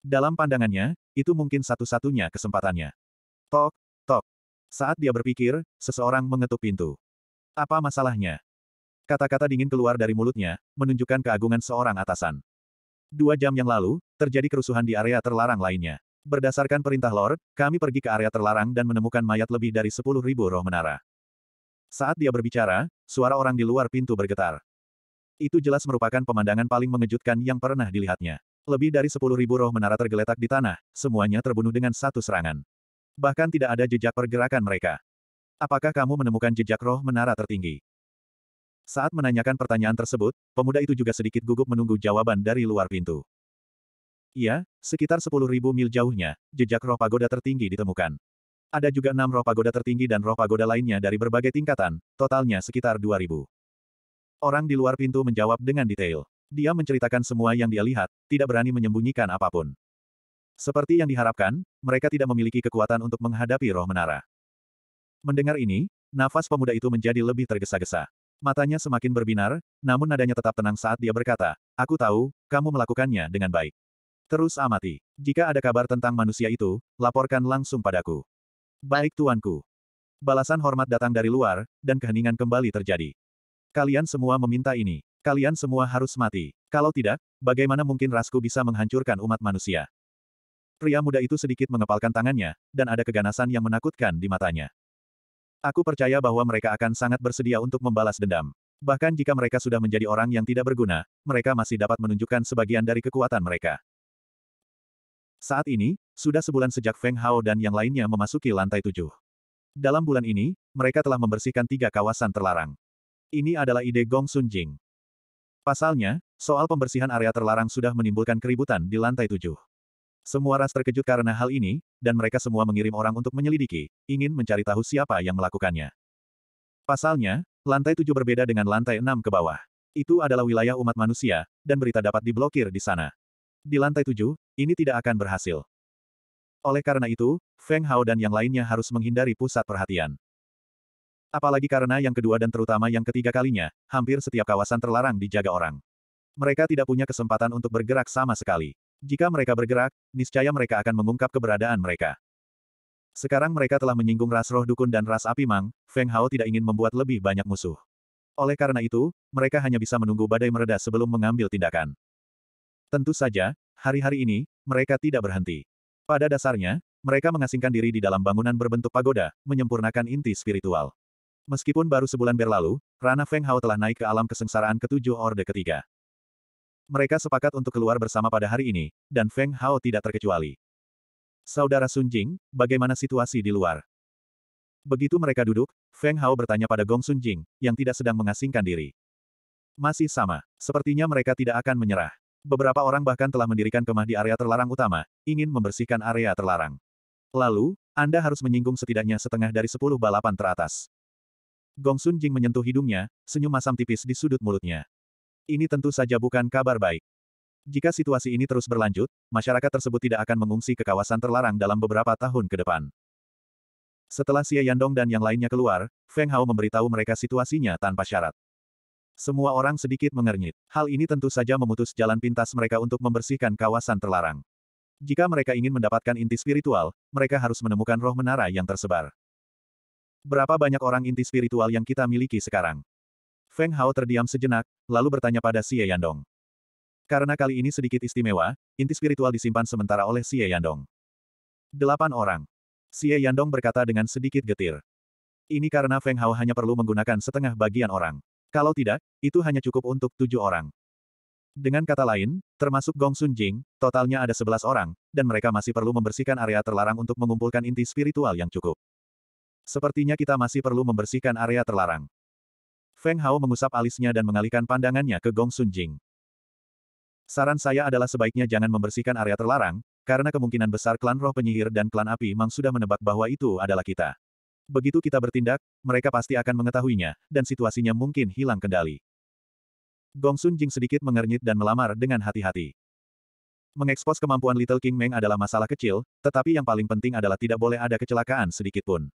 Dalam pandangannya, itu mungkin satu-satunya kesempatannya. Tok, tok. Saat dia berpikir, seseorang mengetuk pintu. Apa masalahnya? Kata-kata dingin keluar dari mulutnya, menunjukkan keagungan seorang atasan. Dua jam yang lalu, terjadi kerusuhan di area terlarang lainnya. Berdasarkan perintah Lord, kami pergi ke area terlarang dan menemukan mayat lebih dari sepuluh ribu roh menara. Saat dia berbicara, suara orang di luar pintu bergetar. Itu jelas merupakan pemandangan paling mengejutkan yang pernah dilihatnya. Lebih dari sepuluh ribu roh menara tergeletak di tanah, semuanya terbunuh dengan satu serangan. Bahkan tidak ada jejak pergerakan mereka. Apakah kamu menemukan jejak roh menara tertinggi? Saat menanyakan pertanyaan tersebut, pemuda itu juga sedikit gugup menunggu jawaban dari luar pintu. Iya, sekitar sepuluh ribu mil jauhnya, jejak roh pagoda tertinggi ditemukan. Ada juga enam roh pagoda tertinggi dan roh pagoda lainnya dari berbagai tingkatan, totalnya sekitar dua ribu. Orang di luar pintu menjawab dengan detail. Dia menceritakan semua yang dia lihat, tidak berani menyembunyikan apapun. Seperti yang diharapkan, mereka tidak memiliki kekuatan untuk menghadapi roh menara. Mendengar ini, nafas pemuda itu menjadi lebih tergesa-gesa. Matanya semakin berbinar, namun nadanya tetap tenang saat dia berkata, Aku tahu, kamu melakukannya dengan baik. Terus amati. Jika ada kabar tentang manusia itu, laporkan langsung padaku. Baik tuanku. Balasan hormat datang dari luar, dan keheningan kembali terjadi. Kalian semua meminta ini. Kalian semua harus mati. Kalau tidak, bagaimana mungkin Rasku bisa menghancurkan umat manusia? Pria muda itu sedikit mengepalkan tangannya, dan ada keganasan yang menakutkan di matanya. Aku percaya bahwa mereka akan sangat bersedia untuk membalas dendam. Bahkan jika mereka sudah menjadi orang yang tidak berguna, mereka masih dapat menunjukkan sebagian dari kekuatan mereka. Saat ini, sudah sebulan sejak Feng Hao dan yang lainnya memasuki lantai tujuh. Dalam bulan ini, mereka telah membersihkan tiga kawasan terlarang. Ini adalah ide Gong Sun Jing. Pasalnya, soal pembersihan area terlarang sudah menimbulkan keributan di lantai tujuh. Semua ras terkejut karena hal ini, dan mereka semua mengirim orang untuk menyelidiki, ingin mencari tahu siapa yang melakukannya. Pasalnya, lantai tujuh berbeda dengan lantai enam ke bawah. Itu adalah wilayah umat manusia, dan berita dapat diblokir di sana. Di lantai tujuh, ini tidak akan berhasil. Oleh karena itu, Feng Hao dan yang lainnya harus menghindari pusat perhatian. Apalagi karena yang kedua dan terutama yang ketiga kalinya, hampir setiap kawasan terlarang dijaga orang. Mereka tidak punya kesempatan untuk bergerak sama sekali. Jika mereka bergerak, niscaya mereka akan mengungkap keberadaan mereka. Sekarang mereka telah menyinggung ras roh dukun dan ras api mang, Feng Hao tidak ingin membuat lebih banyak musuh. Oleh karena itu, mereka hanya bisa menunggu badai mereda sebelum mengambil tindakan. Tentu saja, hari-hari ini, mereka tidak berhenti. Pada dasarnya, mereka mengasingkan diri di dalam bangunan berbentuk pagoda, menyempurnakan inti spiritual. Meskipun baru sebulan berlalu, Rana Feng Hao telah naik ke alam kesengsaraan ketujuh Orde Ketiga. Mereka sepakat untuk keluar bersama pada hari ini, dan Feng Hao tidak terkecuali. Saudara Sun Jing, bagaimana situasi di luar? Begitu mereka duduk, Feng Hao bertanya pada Gong Sun Jing, yang tidak sedang mengasingkan diri. Masih sama, sepertinya mereka tidak akan menyerah. Beberapa orang bahkan telah mendirikan kemah di area terlarang utama, ingin membersihkan area terlarang. Lalu, Anda harus menyinggung setidaknya setengah dari sepuluh balapan teratas. Gong Sun Jing menyentuh hidungnya, senyum masam tipis di sudut mulutnya. Ini tentu saja bukan kabar baik. Jika situasi ini terus berlanjut, masyarakat tersebut tidak akan mengungsi ke kawasan terlarang dalam beberapa tahun ke depan. Setelah Xie Yandong dan yang lainnya keluar, Feng Hao memberitahu mereka situasinya tanpa syarat. Semua orang sedikit mengernyit. Hal ini tentu saja memutus jalan pintas mereka untuk membersihkan kawasan terlarang. Jika mereka ingin mendapatkan inti spiritual, mereka harus menemukan roh menara yang tersebar. Berapa banyak orang inti spiritual yang kita miliki sekarang? Feng Hao terdiam sejenak, lalu bertanya pada Xie Yandong. Karena kali ini sedikit istimewa, inti spiritual disimpan sementara oleh Xie Yandong. Delapan orang. Xie Yandong berkata dengan sedikit getir. Ini karena Feng Hao hanya perlu menggunakan setengah bagian orang. Kalau tidak, itu hanya cukup untuk tujuh orang. Dengan kata lain, termasuk Gong Sun Jing, totalnya ada sebelas orang, dan mereka masih perlu membersihkan area terlarang untuk mengumpulkan inti spiritual yang cukup. Sepertinya kita masih perlu membersihkan area terlarang. Feng Hao mengusap alisnya dan mengalihkan pandangannya ke Gong Sun Jing. Saran saya adalah sebaiknya jangan membersihkan area terlarang, karena kemungkinan besar klan roh penyihir dan klan api Mang sudah menebak bahwa itu adalah kita. Begitu kita bertindak, mereka pasti akan mengetahuinya, dan situasinya mungkin hilang kendali. Gong Sun Jing sedikit mengernyit dan melamar dengan hati-hati. Mengekspos kemampuan Little King Meng adalah masalah kecil, tetapi yang paling penting adalah tidak boleh ada kecelakaan sedikitpun.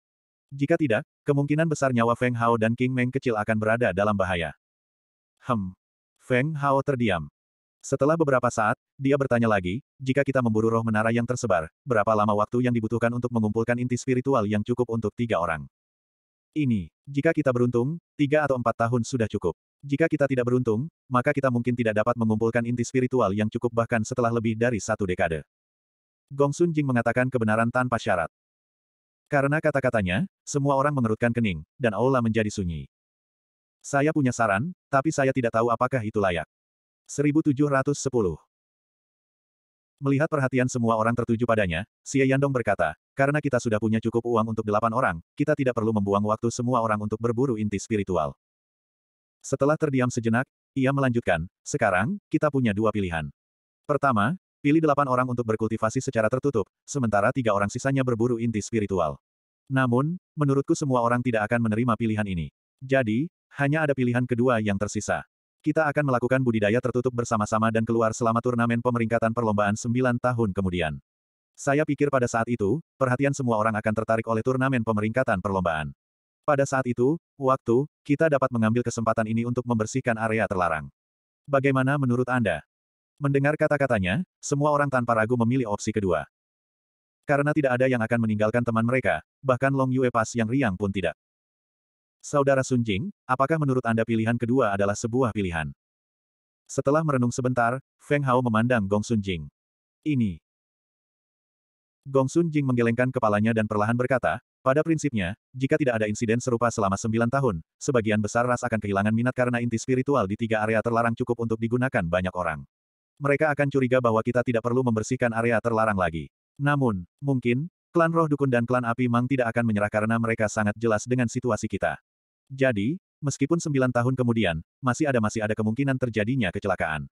Jika tidak, kemungkinan besar nyawa Feng Hao dan King Meng kecil akan berada dalam bahaya. Hem. Feng Hao terdiam. Setelah beberapa saat, dia bertanya lagi, jika kita memburu roh menara yang tersebar, berapa lama waktu yang dibutuhkan untuk mengumpulkan inti spiritual yang cukup untuk tiga orang? Ini, jika kita beruntung, tiga atau empat tahun sudah cukup. Jika kita tidak beruntung, maka kita mungkin tidak dapat mengumpulkan inti spiritual yang cukup bahkan setelah lebih dari satu dekade. Gong Sun Jing mengatakan kebenaran tanpa syarat. Karena kata-katanya, semua orang mengerutkan kening, dan aula menjadi sunyi. Saya punya saran, tapi saya tidak tahu apakah itu layak. 1710 Melihat perhatian semua orang tertuju padanya, Xie Yandong berkata, karena kita sudah punya cukup uang untuk delapan orang, kita tidak perlu membuang waktu semua orang untuk berburu inti spiritual. Setelah terdiam sejenak, ia melanjutkan, sekarang, kita punya dua pilihan. Pertama, Pilih delapan orang untuk berkultivasi secara tertutup, sementara tiga orang sisanya berburu inti spiritual. Namun, menurutku semua orang tidak akan menerima pilihan ini. Jadi, hanya ada pilihan kedua yang tersisa. Kita akan melakukan budidaya tertutup bersama-sama dan keluar selama turnamen pemeringkatan perlombaan sembilan tahun kemudian. Saya pikir pada saat itu, perhatian semua orang akan tertarik oleh turnamen pemeringkatan perlombaan. Pada saat itu, waktu, kita dapat mengambil kesempatan ini untuk membersihkan area terlarang. Bagaimana menurut Anda? Mendengar kata-katanya, semua orang tanpa ragu memilih opsi kedua. Karena tidak ada yang akan meninggalkan teman mereka, bahkan Long Yue Pas yang riang pun tidak. Saudara Sun Jing, apakah menurut Anda pilihan kedua adalah sebuah pilihan? Setelah merenung sebentar, Feng Hao memandang Gong Sun Jing. Ini. Gong Sun Jing menggelengkan kepalanya dan perlahan berkata, pada prinsipnya, jika tidak ada insiden serupa selama sembilan tahun, sebagian besar ras akan kehilangan minat karena inti spiritual di tiga area terlarang cukup untuk digunakan banyak orang. Mereka akan curiga bahwa kita tidak perlu membersihkan area terlarang lagi. Namun, mungkin, klan roh dukun dan klan api mang tidak akan menyerah karena mereka sangat jelas dengan situasi kita. Jadi, meskipun sembilan tahun kemudian, masih ada masih ada kemungkinan terjadinya kecelakaan.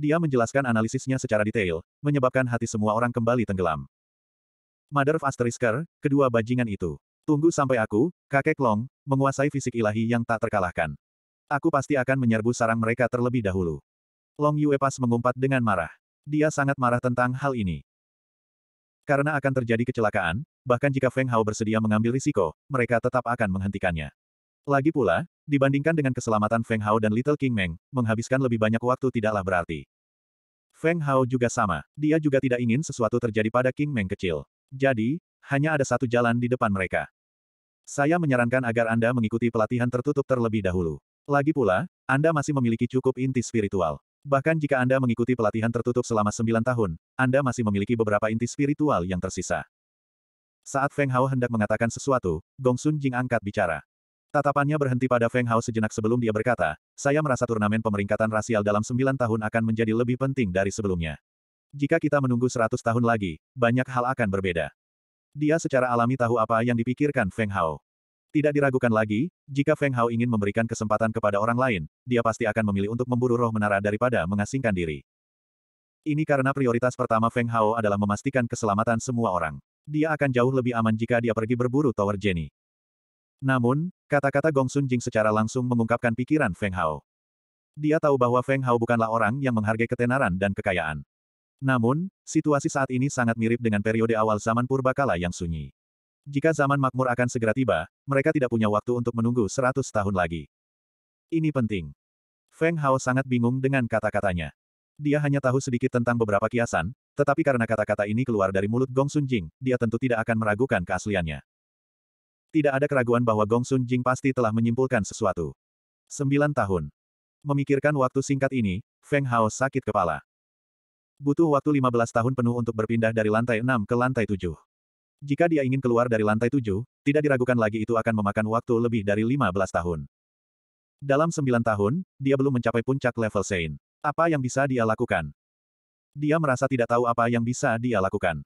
Dia menjelaskan analisisnya secara detail, menyebabkan hati semua orang kembali tenggelam. Mother of Asterisker, kedua bajingan itu. Tunggu sampai aku, kakek Long, menguasai fisik ilahi yang tak terkalahkan. Aku pasti akan menyerbu sarang mereka terlebih dahulu. Long Yue Pas mengumpat dengan marah. Dia sangat marah tentang hal ini. Karena akan terjadi kecelakaan, bahkan jika Feng Hao bersedia mengambil risiko, mereka tetap akan menghentikannya. Lagi pula, dibandingkan dengan keselamatan Feng Hao dan Little King Meng, menghabiskan lebih banyak waktu tidaklah berarti. Feng Hao juga sama, dia juga tidak ingin sesuatu terjadi pada King Meng kecil. Jadi, hanya ada satu jalan di depan mereka. Saya menyarankan agar Anda mengikuti pelatihan tertutup terlebih dahulu. Lagi pula, Anda masih memiliki cukup inti spiritual. Bahkan jika Anda mengikuti pelatihan tertutup selama sembilan tahun, Anda masih memiliki beberapa inti spiritual yang tersisa. Saat Feng Hao hendak mengatakan sesuatu, Gong Sun Jing angkat bicara. Tatapannya berhenti pada Feng Hao sejenak sebelum dia berkata, saya merasa turnamen pemeringkatan rasial dalam sembilan tahun akan menjadi lebih penting dari sebelumnya. Jika kita menunggu seratus tahun lagi, banyak hal akan berbeda. Dia secara alami tahu apa yang dipikirkan Feng Hao. Tidak diragukan lagi, jika Feng Hao ingin memberikan kesempatan kepada orang lain, dia pasti akan memilih untuk memburu roh menara daripada mengasingkan diri. Ini karena prioritas pertama Feng Hao adalah memastikan keselamatan semua orang. Dia akan jauh lebih aman jika dia pergi berburu Tower Jenny. Namun, kata-kata Gong Sun Jing secara langsung mengungkapkan pikiran Feng Hao. Dia tahu bahwa Feng Hao bukanlah orang yang menghargai ketenaran dan kekayaan. Namun, situasi saat ini sangat mirip dengan periode awal zaman purbakala yang sunyi. Jika zaman makmur akan segera tiba, mereka tidak punya waktu untuk menunggu seratus tahun lagi. Ini penting. Feng Hao sangat bingung dengan kata-katanya. Dia hanya tahu sedikit tentang beberapa kiasan, tetapi karena kata-kata ini keluar dari mulut Gong Sun Jing, dia tentu tidak akan meragukan keasliannya. Tidak ada keraguan bahwa Gong Sun Jing pasti telah menyimpulkan sesuatu. Sembilan tahun. Memikirkan waktu singkat ini, Feng Hao sakit kepala. Butuh waktu 15 tahun penuh untuk berpindah dari lantai 6 ke lantai 7. Jika dia ingin keluar dari lantai tujuh, tidak diragukan lagi itu akan memakan waktu lebih dari 15 tahun. Dalam sembilan tahun, dia belum mencapai puncak level Sein. Apa yang bisa dia lakukan? Dia merasa tidak tahu apa yang bisa dia lakukan.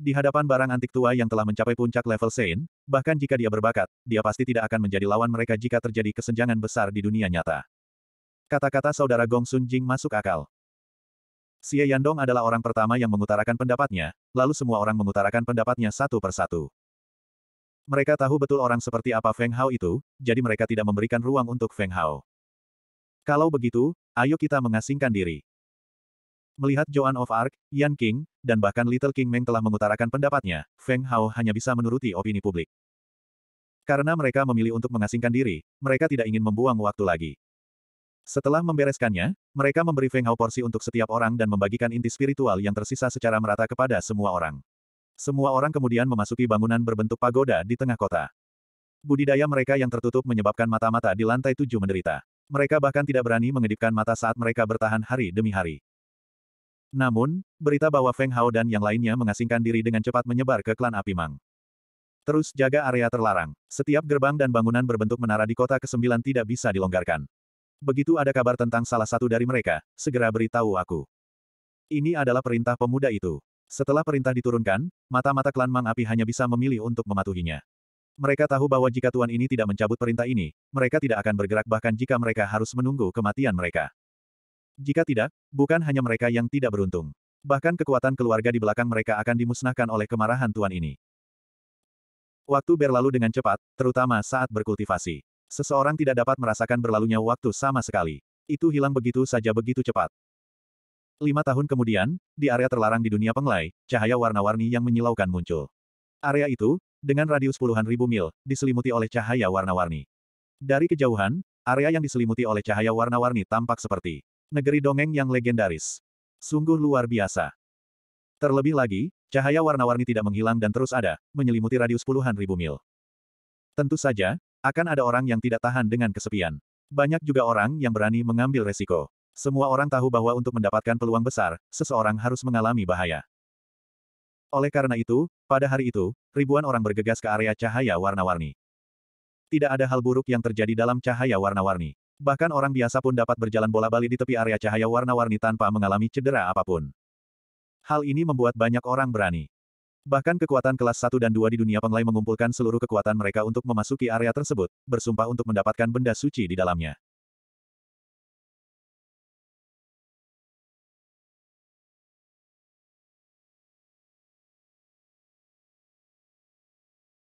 Di hadapan barang antik tua yang telah mencapai puncak level Sein, bahkan jika dia berbakat, dia pasti tidak akan menjadi lawan mereka jika terjadi kesenjangan besar di dunia nyata. Kata-kata saudara Gong Sun Jing masuk akal. Xie Yandong adalah orang pertama yang mengutarakan pendapatnya, lalu semua orang mengutarakan pendapatnya satu persatu. Mereka tahu betul orang seperti apa Feng Hao itu, jadi mereka tidak memberikan ruang untuk Feng Hao. Kalau begitu, ayo kita mengasingkan diri. Melihat Joan of Arc, Yan King, dan bahkan Little King Meng telah mengutarakan pendapatnya, Feng Hao hanya bisa menuruti opini publik. Karena mereka memilih untuk mengasingkan diri, mereka tidak ingin membuang waktu lagi. Setelah membereskannya, mereka memberi Feng Hao porsi untuk setiap orang dan membagikan inti spiritual yang tersisa secara merata kepada semua orang. Semua orang kemudian memasuki bangunan berbentuk pagoda di tengah kota. Budidaya mereka yang tertutup menyebabkan mata-mata di lantai tujuh menderita. Mereka bahkan tidak berani mengedipkan mata saat mereka bertahan hari demi hari. Namun, berita bahwa Feng Hao dan yang lainnya mengasingkan diri dengan cepat menyebar ke klan Api Mang. Terus jaga area terlarang. Setiap gerbang dan bangunan berbentuk menara di kota ke-9 tidak bisa dilonggarkan. Begitu ada kabar tentang salah satu dari mereka, segera beritahu aku. Ini adalah perintah pemuda itu. Setelah perintah diturunkan, mata-mata klan Mang Api hanya bisa memilih untuk mematuhinya. Mereka tahu bahwa jika Tuan ini tidak mencabut perintah ini, mereka tidak akan bergerak bahkan jika mereka harus menunggu kematian mereka. Jika tidak, bukan hanya mereka yang tidak beruntung. Bahkan kekuatan keluarga di belakang mereka akan dimusnahkan oleh kemarahan Tuan ini. Waktu berlalu dengan cepat, terutama saat berkultivasi. Seseorang tidak dapat merasakan berlalunya waktu sama sekali. Itu hilang begitu saja begitu cepat. Lima tahun kemudian, di area terlarang di dunia penglai, cahaya warna-warni yang menyilaukan muncul. Area itu, dengan radius puluhan ribu mil, diselimuti oleh cahaya warna-warni. Dari kejauhan, area yang diselimuti oleh cahaya warna-warni tampak seperti negeri dongeng yang legendaris. Sungguh luar biasa. Terlebih lagi, cahaya warna-warni tidak menghilang dan terus ada, menyelimuti radius puluhan ribu mil. Tentu saja, akan ada orang yang tidak tahan dengan kesepian. Banyak juga orang yang berani mengambil resiko. Semua orang tahu bahwa untuk mendapatkan peluang besar, seseorang harus mengalami bahaya. Oleh karena itu, pada hari itu, ribuan orang bergegas ke area cahaya warna-warni. Tidak ada hal buruk yang terjadi dalam cahaya warna-warni. Bahkan orang biasa pun dapat berjalan bola-bali di tepi area cahaya warna-warni tanpa mengalami cedera apapun. Hal ini membuat banyak orang berani. Bahkan kekuatan kelas 1 dan 2 di dunia Penglai mengumpulkan seluruh kekuatan mereka untuk memasuki area tersebut, bersumpah untuk mendapatkan benda suci di dalamnya.